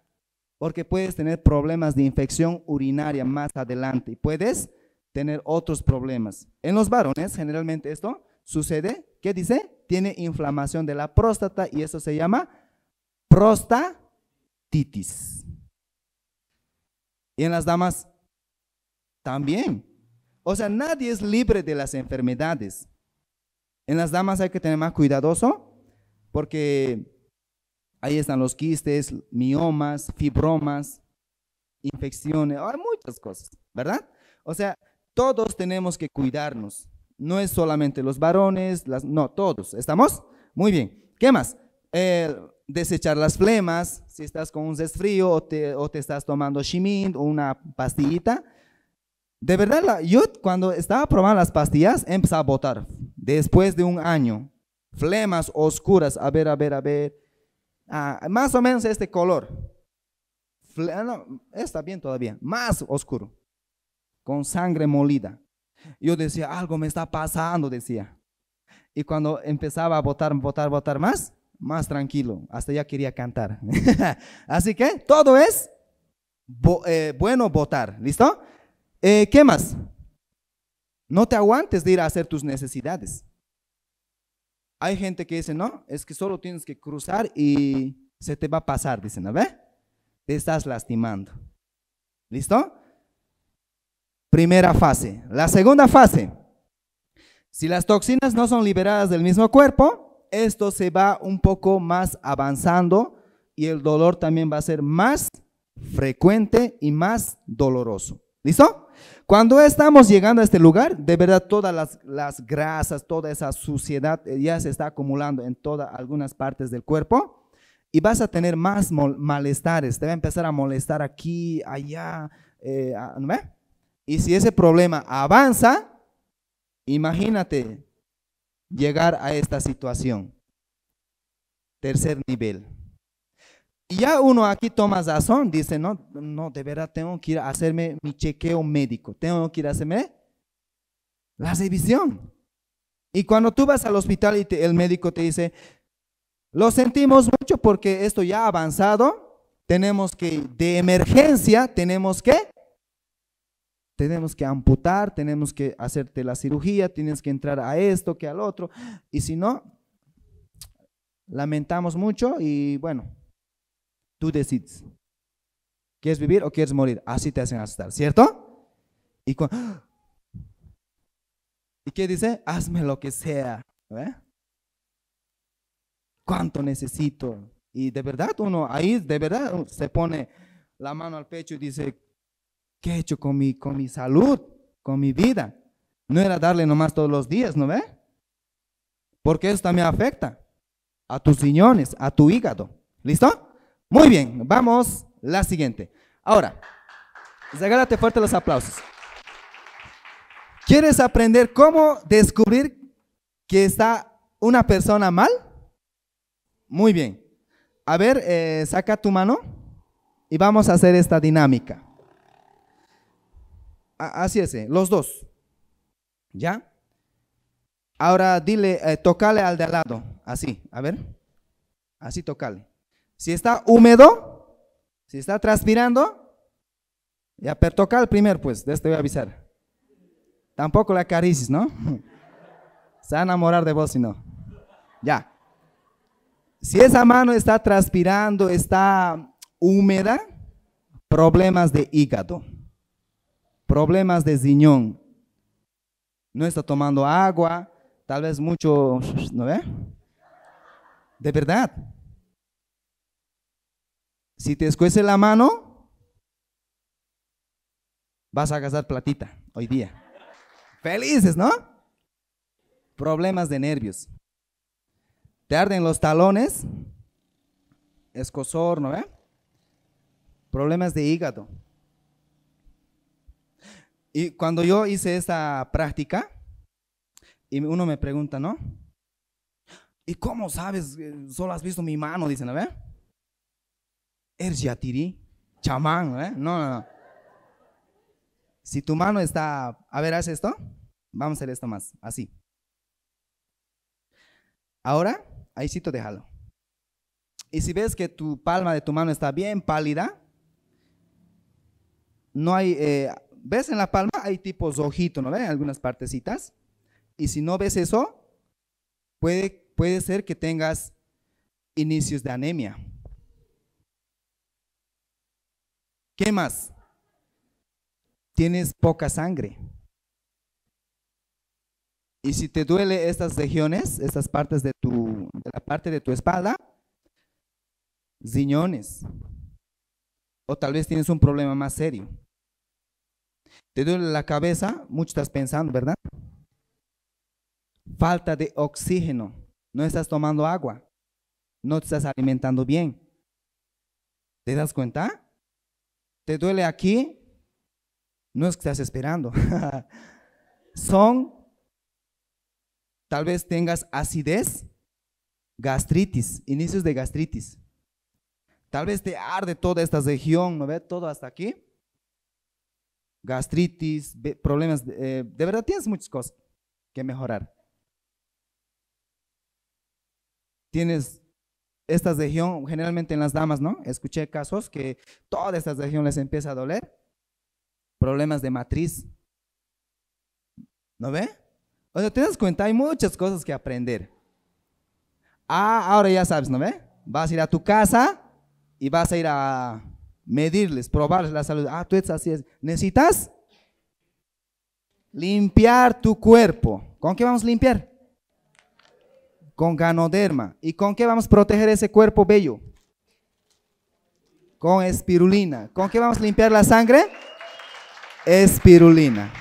porque puedes tener problemas de infección urinaria más adelante y puedes tener otros problemas. En los varones, generalmente esto sucede, ¿qué dice? Tiene inflamación de la próstata y eso se llama prostatitis. Y en las damas también. O sea, nadie es libre de las enfermedades. En las damas hay que tener más cuidadoso porque ahí están los quistes, miomas, fibromas, infecciones, hay muchas cosas, ¿verdad? O sea, todos tenemos que cuidarnos. No es solamente los varones, las, no, todos. ¿Estamos? Muy bien. ¿Qué más? desechar las flemas, si estás con un desfrío o te, estás tomando shimin o una pastillita. De verdad, la, yo cuando estaba probando las pastillas empecé a botar Después de un año, flemas oscuras, a ver, a ver, a ver, ah, más o menos este color. Ah, está bien todavía, más oscuro, con sangre molida. Yo decía, algo me está pasando, decía. Y cuando empezaba a votar, votar, votar más, más tranquilo. Hasta ya quería cantar. Así que todo es eh, bueno votar. ¿Listo? Eh, ¿Qué más? No te aguantes de ir a hacer tus necesidades. Hay gente que dice, no, es que solo tienes que cruzar y se te va a pasar, dicen, ¿a ver? Te estás lastimando. ¿Listo? Primera fase. La segunda fase. Si las toxinas no son liberadas del mismo cuerpo, esto se va un poco más avanzando y el dolor también va a ser más frecuente y más doloroso. ¿Listo? Cuando estamos llegando a este lugar, de verdad todas las, grasas, toda esa suciedad eh, ya se está acumulando en todas algunas partes del cuerpo y vas a tener más malestares. Te va a empezar a molestar aquí, allá, eh, ¿no ve? Y si ese problema avanza, imagínate llegar a esta situación. Tercer nivel. Y ya uno aquí toma razón, dice, no, no, de verdad tengo que ir a hacerme mi chequeo médico, tengo que ir a hacerme la revisión. Y cuando tú vas al hospital y el médico te dice, lo sentimos mucho porque esto ya ha avanzado, tenemos que, de emergencia, tenemos que, tenemos que amputar, tenemos que hacerte la cirugía, tienes que entrar a esto, que al otro, y si no, lamentamos mucho y bueno, Tú decides. ¿Quieres vivir o quieres morir? Así te hacen estar, ¿cierto? Y, ¿Y qué dice? Hazme lo que sea. ¿Cuánto necesito? Y de verdad uno, ahí de verdad se pone la mano al pecho y dice, ¿qué he hecho con mi, con mi salud, con mi vida? No era darle nomás todos los días, ¿no ve? Porque eso también afecta a tus riñones, a tu hígado. ¿Listo? Muy bien, vamos la siguiente. Ahora, regálate fuerte los aplausos. ¿Quieres aprender cómo descubrir que está una persona mal? Muy bien. A ver, eh, saca tu mano y vamos a hacer esta dinámica. Así es, eh, los dos. ¿Ya? Ahora dile, eh, tocale al de al lado, así, a ver. Así tocale. Si está húmedo, si está transpirando, ya per el primer, pues, de este voy a avisar. Tampoco la acaricies, ¿no? Se va a enamorar de vos si no. Ya. Si esa mano está transpirando, está húmeda, problemas de hígado, problemas de riñón. No está tomando agua, tal vez mucho, ¿no ve? De verdad. Si te escuece la mano, vas a gastar platita hoy día. Felices, ¿no? Problemas de nervios. Te arden los talones, escosor, ¿no? Problemas de hígado. Y cuando yo hice esta práctica, y uno me pregunta, ¿no? ¿Y cómo sabes? Eh, solo has visto mi mano, dicen, a ¿Ve? es er chamán, ¿eh? No, no, no. Si tu mano está, a ver, haz esto. Vamos a hacer esto más, así. Ahora, ahí sí te déjalo. Y si ves que tu palma de tu mano está bien pálida, no hay, eh, ¿ves en la palma? Hay tipos ojitos, ¿no? ¿Ve? Algunas partecitas. Y si no ves eso, puede, puede ser que tengas inicios de anemia. ¿Qué más? Tienes poca sangre. Y si te duele estas regiones, estas partes de tu, la parte de tu espalda, riñones. O tal vez tienes un problema más serio. Te duele la cabeza, mucho estás pensando, ¿verdad? Falta de oxígeno. No estás tomando agua. No te estás alimentando bien. ¿Te das cuenta? te duele aquí, no es que estás esperando. Son, tal vez tengas acidez, gastritis, inicios de gastritis. Tal vez te arde toda esta región, ¿no ve Todo hasta aquí. Gastritis, problemas, eh, de verdad tienes muchas cosas que mejorar. Tienes estas región, generalmente en las damas, ¿no? Escuché casos que todas estas regiones les empieza a doler. Problemas de matriz. ¿No ve? O sea, te das cuenta, hay muchas cosas que aprender. Ah, ahora ya sabes, ¿no ve? Vas a ir a tu casa y vas a ir a medirles, probarles la salud. Ah, tú eres así. Es. ¿Necesitas? Limpiar tu cuerpo. ¿Con qué vamos a limpiar? con ganoderma. ¿Y con qué vamos a proteger ese cuerpo bello? Con espirulina. ¿Con qué vamos a limpiar la sangre? Espirulina.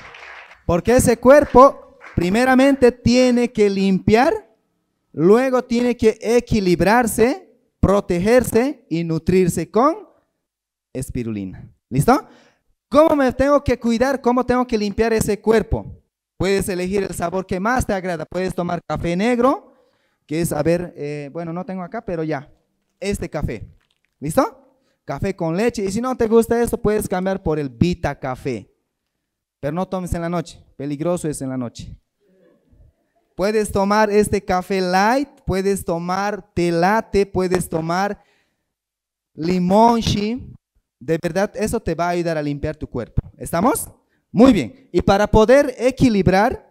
Porque ese cuerpo primeramente tiene que limpiar, luego tiene que equilibrarse, protegerse y nutrirse con espirulina. ¿Listo? ¿Cómo me tengo que cuidar? ¿Cómo tengo que limpiar ese cuerpo? Puedes elegir el sabor que más te agrada. Puedes tomar café negro, que es, a ver, eh, bueno, no tengo acá, pero ya, este café. ¿Listo? Café con leche. Y si no te gusta esto, puedes cambiar por el Vita Café. Pero no tomes en la noche, peligroso es en la noche. Puedes tomar este café light, puedes tomar té puedes tomar limón De verdad, eso te va a ayudar a limpiar tu cuerpo. ¿Estamos? Muy bien. Y para poder equilibrar,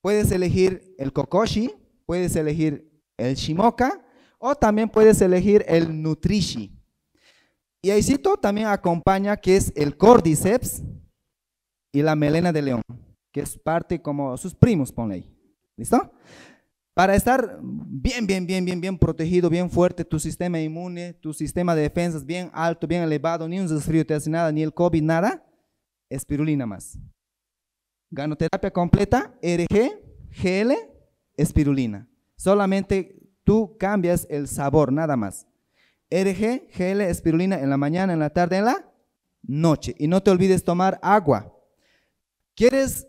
Puedes elegir el kokoshi, puedes elegir el shimoka o también puedes elegir el nutrishi. Y ahí cito también acompaña que es el cordyceps y la melena de león, que es parte como sus primos, ponle ahí. ¿Listo? Para estar bien, bien, bien, bien, bien protegido, bien fuerte, tu sistema inmune, tu sistema de defensas bien alto, bien elevado, ni un resfrío te hace nada, ni el COVID, nada, espirulina más. Ganoterapia completa, RG, GL, espirulina. Solamente tú cambias el sabor, nada más. RG, GL, espirulina en la mañana, en la tarde, en la noche. Y no te olvides tomar agua. ¿Quieres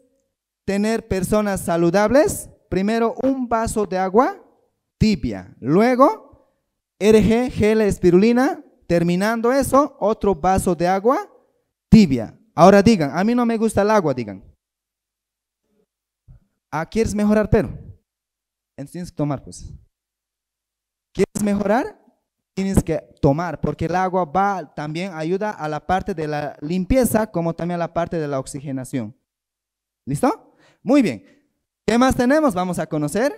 tener personas saludables? Primero un vaso de agua tibia. Luego, RG, GL, espirulina. Terminando eso, otro vaso de agua tibia. Ahora digan, a mí no me gusta el agua, digan. Ah, ¿quieres mejorar, pero? Entonces tienes que tomar, pues. ¿Quieres mejorar? Tienes que tomar, porque el agua va, también ayuda a la parte de la limpieza, como también a la parte de la oxigenación. ¿Listo? Muy bien. ¿Qué más tenemos? Vamos a conocer.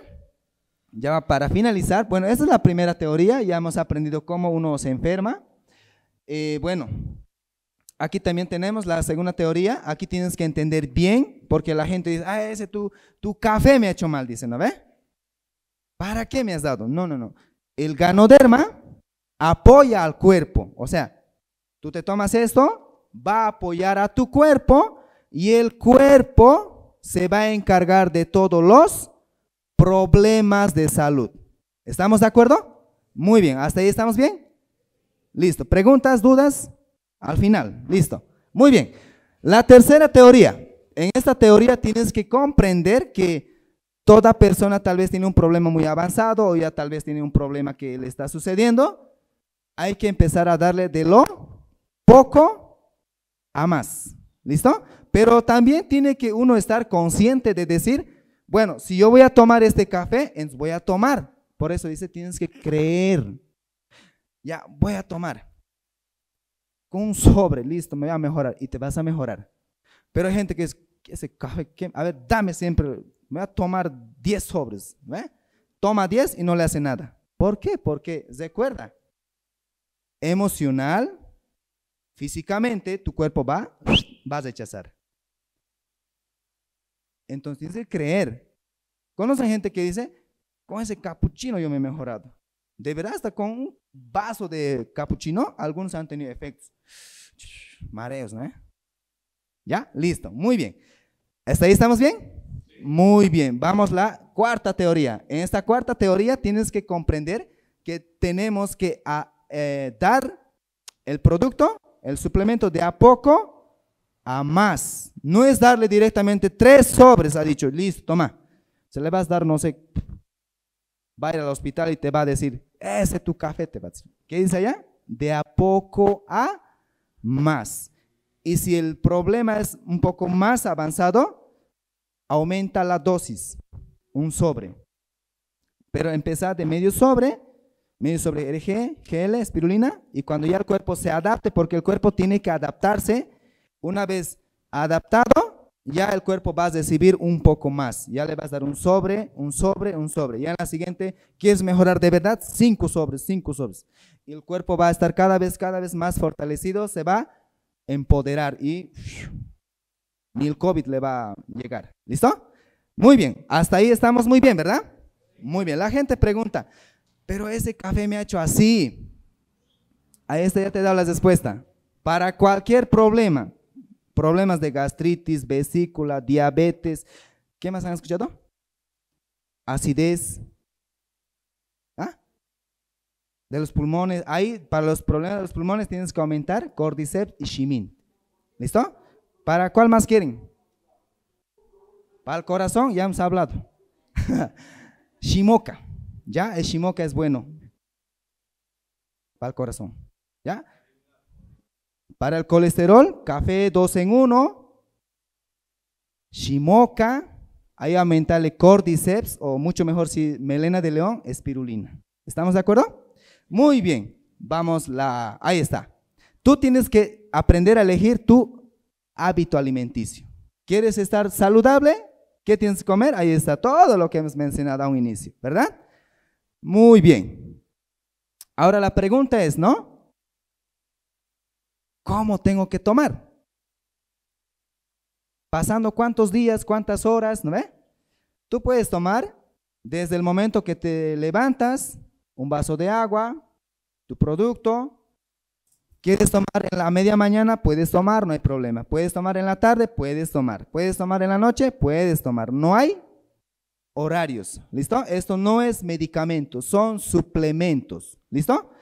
Ya para finalizar, bueno, esa es la primera teoría, ya hemos aprendido cómo uno se enferma. Eh, bueno, Aquí también tenemos la segunda teoría. Aquí tienes que entender bien, porque la gente dice, ah, ese tu, tu café me ha hecho mal, dicen, ¿no ve? ¿Para qué me has dado? No, no, no. El ganoderma apoya al cuerpo. O sea, tú te tomas esto, va a apoyar a tu cuerpo y el cuerpo se va a encargar de todos los problemas de salud. ¿Estamos de acuerdo? Muy bien. ¿Hasta ahí estamos bien? Listo. ¿Preguntas, dudas? Al final, listo. Muy bien. La tercera teoría. En esta teoría tienes que comprender que toda persona tal vez tiene un problema muy avanzado o ya tal vez tiene un problema que le está sucediendo. Hay que empezar a darle de lo poco a más. ¿Listo? Pero también tiene que uno estar consciente de decir, bueno, si yo voy a tomar este café, voy a tomar. Por eso dice, tienes que creer. Ya, voy a tomar con un sobre, listo, me voy a mejorar y te vas a mejorar. Pero hay gente que es, se que, a ver, dame siempre, me voy a tomar 10 sobres, Toma 10 y no le hace nada. ¿Por qué? Porque recuerda, emocional, físicamente, tu cuerpo va, vas a rechazar. Entonces tienes que creer. Conoce gente que dice, con ese capuchino yo me he mejorado. De verdad, hasta con un vaso de capuchino, algunos han tenido efectos. Mareos, ¿no? Eh? ¿Ya? Listo, muy bien. ¿Hasta ahí estamos bien? Muy bien, vamos a la cuarta teoría. En esta cuarta teoría tienes que comprender que tenemos que eh, dar el producto, el suplemento de a poco a más. No es darle directamente tres sobres, ha dicho, listo, toma. Se le vas a dar, no sé, va a ir al hospital y te va a decir, ese es tu café, te va a ¿Qué dice allá? De a poco a más. Y si el problema es un poco más avanzado, aumenta la dosis, un sobre. Pero empezar de medio sobre, medio sobre RG, GL, espirulina, y cuando ya el cuerpo se adapte, porque el cuerpo tiene que adaptarse, una vez adaptado, ya el cuerpo va a recibir un poco más. Ya le vas a dar un sobre, un sobre, un sobre. Ya en la siguiente, ¿quieres mejorar de verdad? Cinco sobres, cinco sobres. Y el cuerpo va a estar cada vez, cada vez más fortalecido, se va a empoderar y ni el COVID le va a llegar. ¿Listo? Muy bien, hasta ahí estamos muy bien, ¿verdad? Muy bien, la gente pregunta, pero ese café me ha hecho así. A este ya te da la respuesta. Para cualquier problema, problemas de gastritis, vesícula, diabetes, ¿qué más han escuchado? Acidez, de los pulmones. Ahí, para los problemas de los pulmones, tienes que aumentar cordyceps y shimin. ¿Listo? ¿Para cuál más quieren? Para el corazón, ya hemos hablado. shimoka. ¿Ya? El shimoka es bueno. Para el corazón. ¿Ya? Para el colesterol, café 2 en 1. Shimoka. Ahí aumentarle cordyceps o mucho mejor si melena de león, espirulina. ¿Estamos de acuerdo? Muy bien, vamos, la, ahí está. Tú tienes que aprender a elegir tu hábito alimenticio. ¿Quieres estar saludable? ¿Qué tienes que comer? Ahí está todo lo que hemos mencionado a un inicio, ¿verdad? Muy bien. Ahora la pregunta es, ¿no? ¿Cómo tengo que tomar? Pasando cuántos días, cuántas horas, ¿no ve? Tú puedes tomar desde el momento que te levantas un vaso de agua, tu producto. ¿Quieres tomar en la media mañana? Puedes tomar, no hay problema. ¿Puedes tomar en la tarde? Puedes tomar. ¿Puedes tomar en la noche? Puedes tomar. No hay horarios. ¿Listo? Esto no es medicamento, son suplementos. ¿Listo?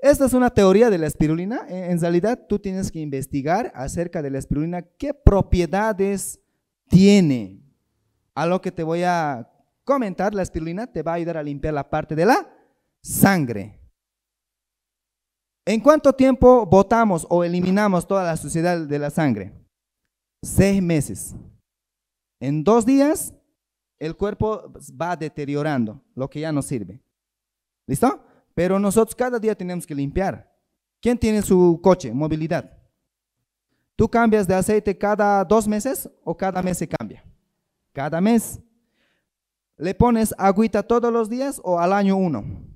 Esta es una teoría de la espirulina. En realidad, tú tienes que investigar acerca de la espirulina, qué propiedades tiene. A lo que te voy a comentar, la espirulina te va a ayudar a limpiar la parte de la sangre. ¿En cuánto tiempo botamos o eliminamos toda la suciedad de la sangre? Seis meses. En dos días, el cuerpo va deteriorando, lo que ya no sirve. ¿Listo? Pero nosotros cada día tenemos que limpiar. ¿Quién tiene su coche? Movilidad. ¿Tú cambias de aceite cada dos meses o cada mes se cambia? Cada mes. ¿Le pones agüita todos los días o al año uno?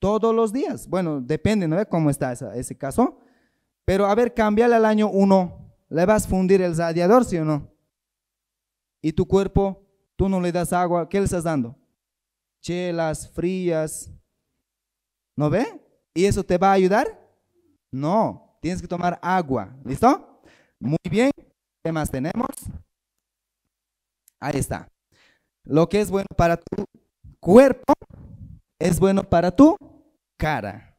todos los días. Bueno, depende, ¿no? Cómo está ese caso. Pero a ver, cambiale al año uno, Le vas a fundir el radiador, ¿sí o no? Y tu cuerpo, tú no le das agua. ¿Qué le estás dando? Chelas, frías. ¿No ve? ¿Y eso te va a ayudar? No, tienes que tomar agua. ¿Listo? Muy bien. ¿Qué más tenemos? Ahí está. Lo que es bueno para tu cuerpo es bueno para tu cara.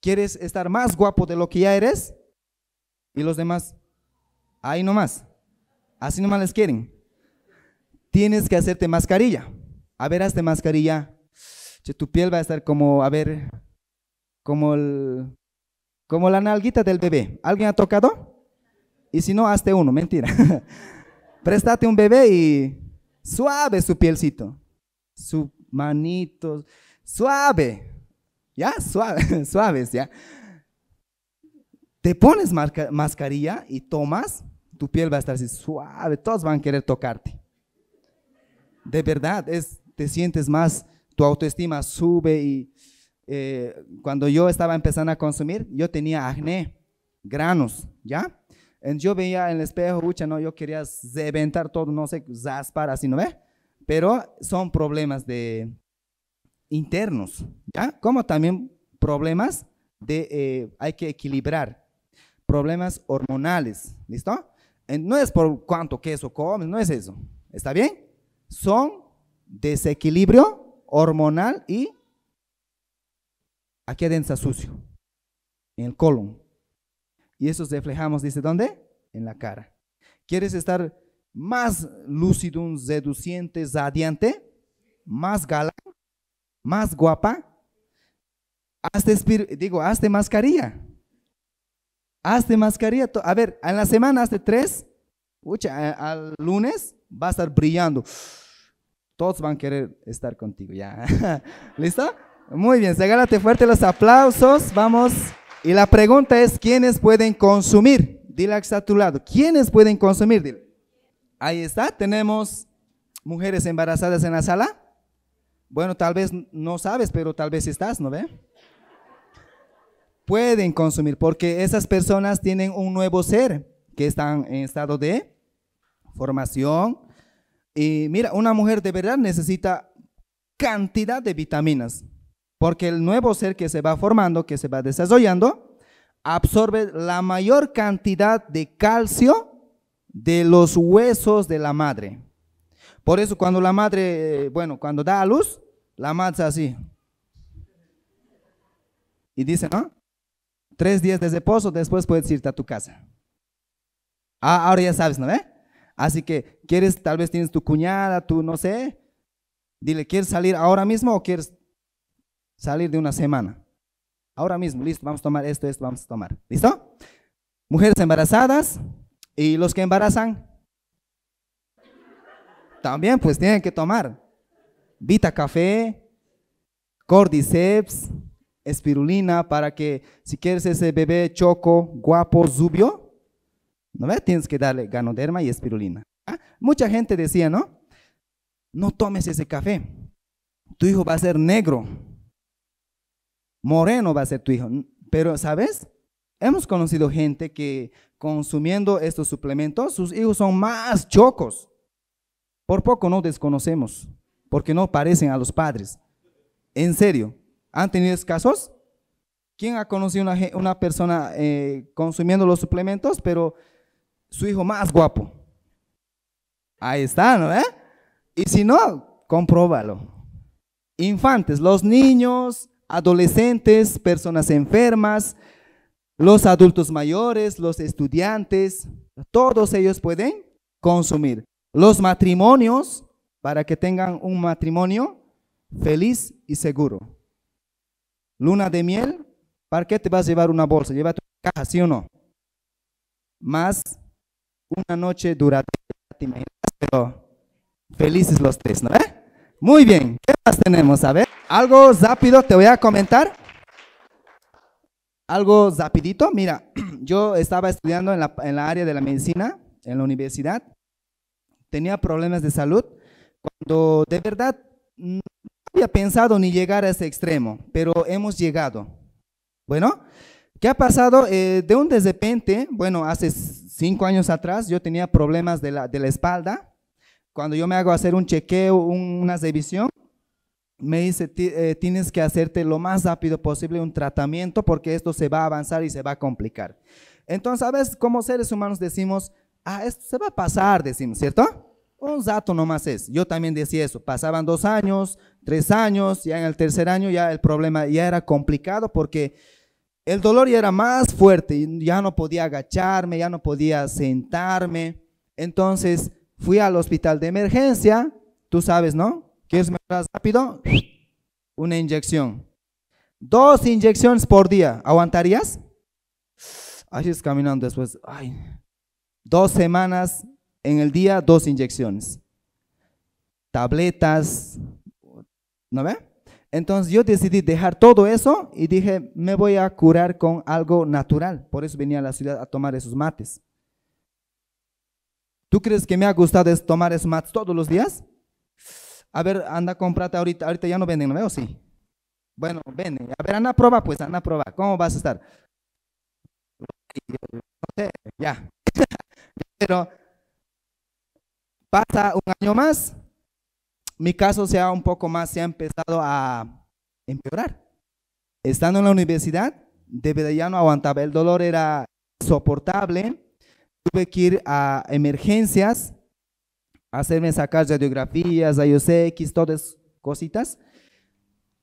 ¿Quieres estar más guapo de lo que ya eres? Y los demás, ahí nomás. Así nomás les quieren. Tienes que hacerte mascarilla. A ver, hazte mascarilla. tu piel va a estar como, a ver, como, el, como la nalguita del bebé. ¿Alguien ha tocado? Y si no, hazte uno, mentira. Préstate un bebé y suave su pielcito, su manito, suave ya, suaves, ya. Te pones mascarilla y tomas, tu piel va a estar así suave, todos van a querer tocarte. De verdad, es, te sientes más, tu autoestima sube y eh, cuando yo estaba empezando a consumir, yo tenía acné, granos, ¿ya? Yo veía en el espejo, ucha, no, yo quería reventar todo, no sé, zaspar, así, ¿no ve? Pero son problemas de, internos, ¿ya? Como también problemas de, eh, hay que equilibrar, problemas hormonales, ¿listo? Eh, no es por cuánto queso comes, no es eso, ¿está bien? Son desequilibrio hormonal y aquí adentro sucio, en el colon. Y esos reflejamos, dice, ¿dónde? En la cara. ¿Quieres estar más lúcido, seduciente, radiante, más galán? más guapa, hazte, digo, hazte mascarilla. Hazte mascarilla. A ver, en la semana hazte tres. Pucha, eh, al lunes va a estar brillando. Todos van a querer estar contigo ya. ¿Listo? Muy bien, regálate fuerte los aplausos. Vamos. Y la pregunta es, ¿quiénes pueden consumir? Dile que está a tu lado. ¿Quiénes pueden consumir? Ahí está. Tenemos mujeres embarazadas en la sala. Bueno, tal vez no sabes, pero tal vez estás, ¿no ve? Pueden consumir porque esas personas tienen un nuevo ser que están en estado de formación. Y mira, una mujer de verdad necesita cantidad de vitaminas porque el nuevo ser que se va formando, que se va desarrollando, absorbe la mayor cantidad de calcio de los huesos de la madre. Por eso cuando la madre, eh, bueno, cuando da a luz, la madre así. Y dice, ¿no? Tres días de reposo, después puedes irte a tu casa. Ah, ahora ya sabes, ¿no Así que, ¿quieres, tal vez tienes tu cuñada, tú no sé? Dile, ¿quieres salir ahora mismo o quieres salir de una semana? Ahora mismo, listo, vamos a tomar esto, esto, vamos a tomar. ¿Listo? Mujeres embarazadas y los que embarazan, también pues tienen que tomar Vita Café, Cordyceps, espirulina para que si quieres ese bebé choco, guapo, zubio, ¿no ves? Tienes que darle ganoderma y espirulina. Ah, mucha gente decía, ¿no? No tomes ese café. Tu hijo va a ser negro. Moreno va a ser tu hijo. Pero, ¿sabes? Hemos conocido gente que consumiendo estos suplementos, sus hijos son más chocos. Por poco no desconocemos, porque no parecen a los padres. En serio, ¿han tenido casos? ¿Quién ha conocido una, una persona eh, consumiendo los suplementos, pero su hijo más guapo? Ahí está, ¿no? Y si no, compróbalo. Infantes, los niños, adolescentes, personas enfermas, los adultos mayores, los estudiantes, todos ellos pueden consumir los matrimonios para que tengan un matrimonio feliz y seguro. Luna de miel, ¿para qué te vas a llevar una bolsa? Lleva tu caja, ¿sí o no? Más una noche duradera, te pero felices los tres, ¿no? Muy bien, ¿qué más tenemos? A ver, algo rápido te voy a comentar. Algo rapidito, mira, yo estaba estudiando en la, en la área de la medicina, en la universidad, tenía problemas de salud, cuando de verdad no había pensado ni llegar a ese extremo, pero hemos llegado. Bueno, ¿qué ha pasado? Eh, de un de bueno, hace cinco años atrás yo tenía problemas de la, espalda. Cuando yo me hago hacer un chequeo, una revisión, me dice, eh, tienes que hacerte lo más rápido posible un tratamiento porque esto se va a avanzar y se va a complicar. Entonces, sabes veces como seres humanos decimos, Ah, esto se va a pasar, decimos, ¿cierto? Un dato nomás es. Yo también decía eso. Pasaban dos años, tres años, ya en el tercer año ya el problema ya era complicado porque el dolor ya era más fuerte. Ya no podía agacharme, ya no podía sentarme. Entonces fui al hospital de emergencia. Tú sabes, ¿no? es más rápido? Una inyección. Dos inyecciones por día. ¿Aguantarías? Así es caminando después. Ay, Dos semanas en el día, dos inyecciones. Tabletas, ¿no ve? Entonces yo decidí dejar todo eso y dije, me voy a curar con algo natural. Por eso venía a la ciudad a tomar esos mates. ¿Tú crees que me ha gustado tomar esos mates todos los días? A ver, anda, comprate ahorita. Ahorita ya no venden, ¿no veo? Sí. Bueno, venden. A ver, anda, prueba, pues, anda, prueba. ¿Cómo vas a estar? ya pero pasa un año más, mi caso se ha un poco más, se ha empezado a empeorar. Estando en la universidad, de verdad ya no aguantaba, el dolor era soportable, tuve que ir a emergencias, hacerme sacar radiografías, rayos X, todas cositas,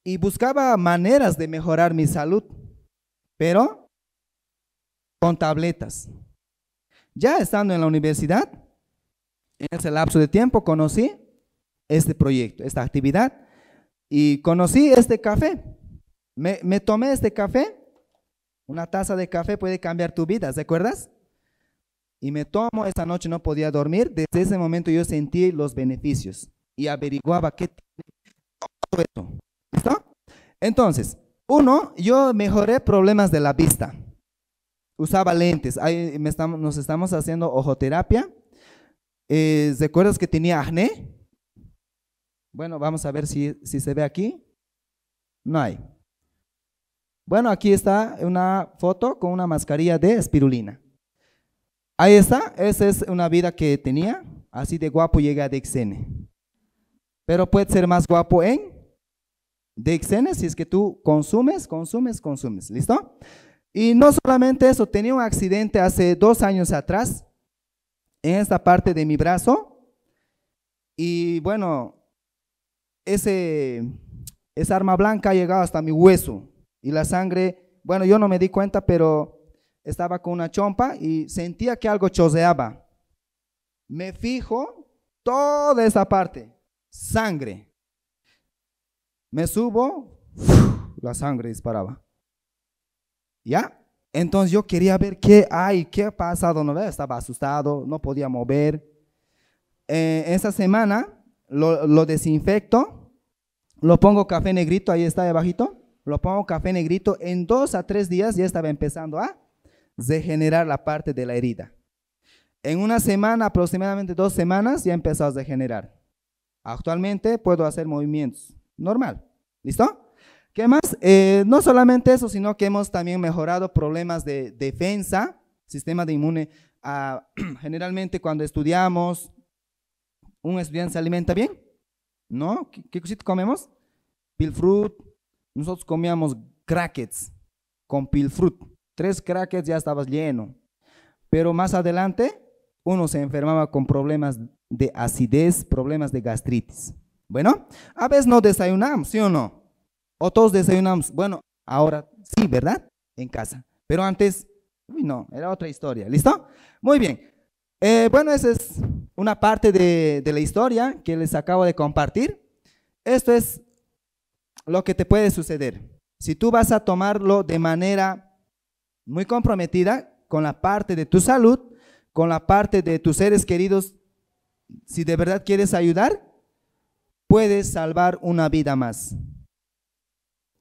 y buscaba maneras de mejorar mi salud, pero con tabletas. Ya estando en la universidad, en ese lapso de tiempo conocí este proyecto, esta actividad, y conocí este café. Me, me tomé este café, una taza de café puede cambiar tu vida, ¿se acuerdas? Y me tomo, esta noche no podía dormir, desde ese momento yo sentí los beneficios y averiguaba qué esto. Entonces, uno, yo mejoré problemas de la vista usaba lentes. Ahí estamos, nos estamos haciendo ojoterapia. Eh, ¿Recuerdas que tenía acné? Bueno, vamos a ver si, se ve aquí. No hay. Bueno, aquí está una foto con una mascarilla de espirulina. Ahí está, esa es una vida que tenía. Así de guapo llega a DXN. Pero puede ser más guapo en DXN si es que tú consumes, consumes, consumes. ¿Listo? Y no solamente eso, tenía un accidente hace dos años atrás, en esta parte de mi brazo. Y bueno, ese, esa arma blanca ha llegado hasta mi hueso. Y la sangre, bueno, yo no me di cuenta, pero estaba con una chompa y sentía que algo choseaba. Me fijo toda esa parte, sangre. Me subo, la sangre disparaba. ¿Ya? Entonces yo quería ver qué hay, qué ha pasado, no estaba asustado, no podía mover. Eh, esa semana lo, desinfecto, lo pongo café negrito, ahí está debajito, lo pongo café negrito, en dos a tres días ya estaba empezando a degenerar la parte de la herida. En una semana, aproximadamente dos semanas, ya empezó a degenerar. Actualmente puedo hacer movimientos, normal, ¿listo? ¿Qué más? Eh, no solamente eso, sino que hemos también mejorado problemas de defensa, sistema de inmune. Ah, generalmente cuando estudiamos, un estudiante se alimenta bien, ¿no? ¿Qué, cositas comemos? Pilfruit. Nosotros comíamos crackets con pilfruit. Tres crackets ya estabas lleno. Pero más adelante, uno se enfermaba con problemas de acidez, problemas de gastritis. Bueno, a veces no desayunamos, ¿sí o no? O todos desayunamos. Bueno, ahora sí, ¿verdad? En casa. Pero antes, uy, no, era otra historia. ¿Listo? Muy bien. Eh, bueno, esa es una parte de, de la historia que les acabo de compartir. Esto es lo que te puede suceder. Si tú vas a tomarlo de manera muy comprometida con la parte de tu salud, con la parte de tus seres queridos, si de verdad quieres ayudar, puedes salvar una vida más.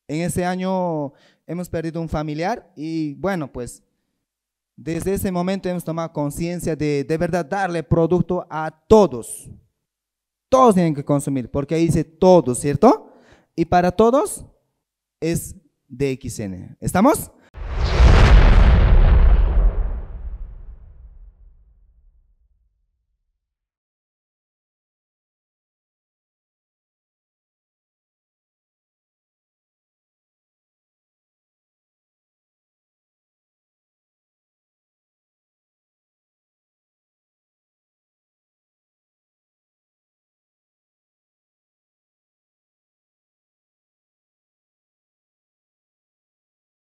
En ese año hemos perdido un familiar y bueno, pues desde ese momento hemos tomado conciencia de de verdad darle producto a todos. Todos tienen que consumir, porque ahí dice todos, ¿cierto? Y para todos es DXN. ¿Estamos?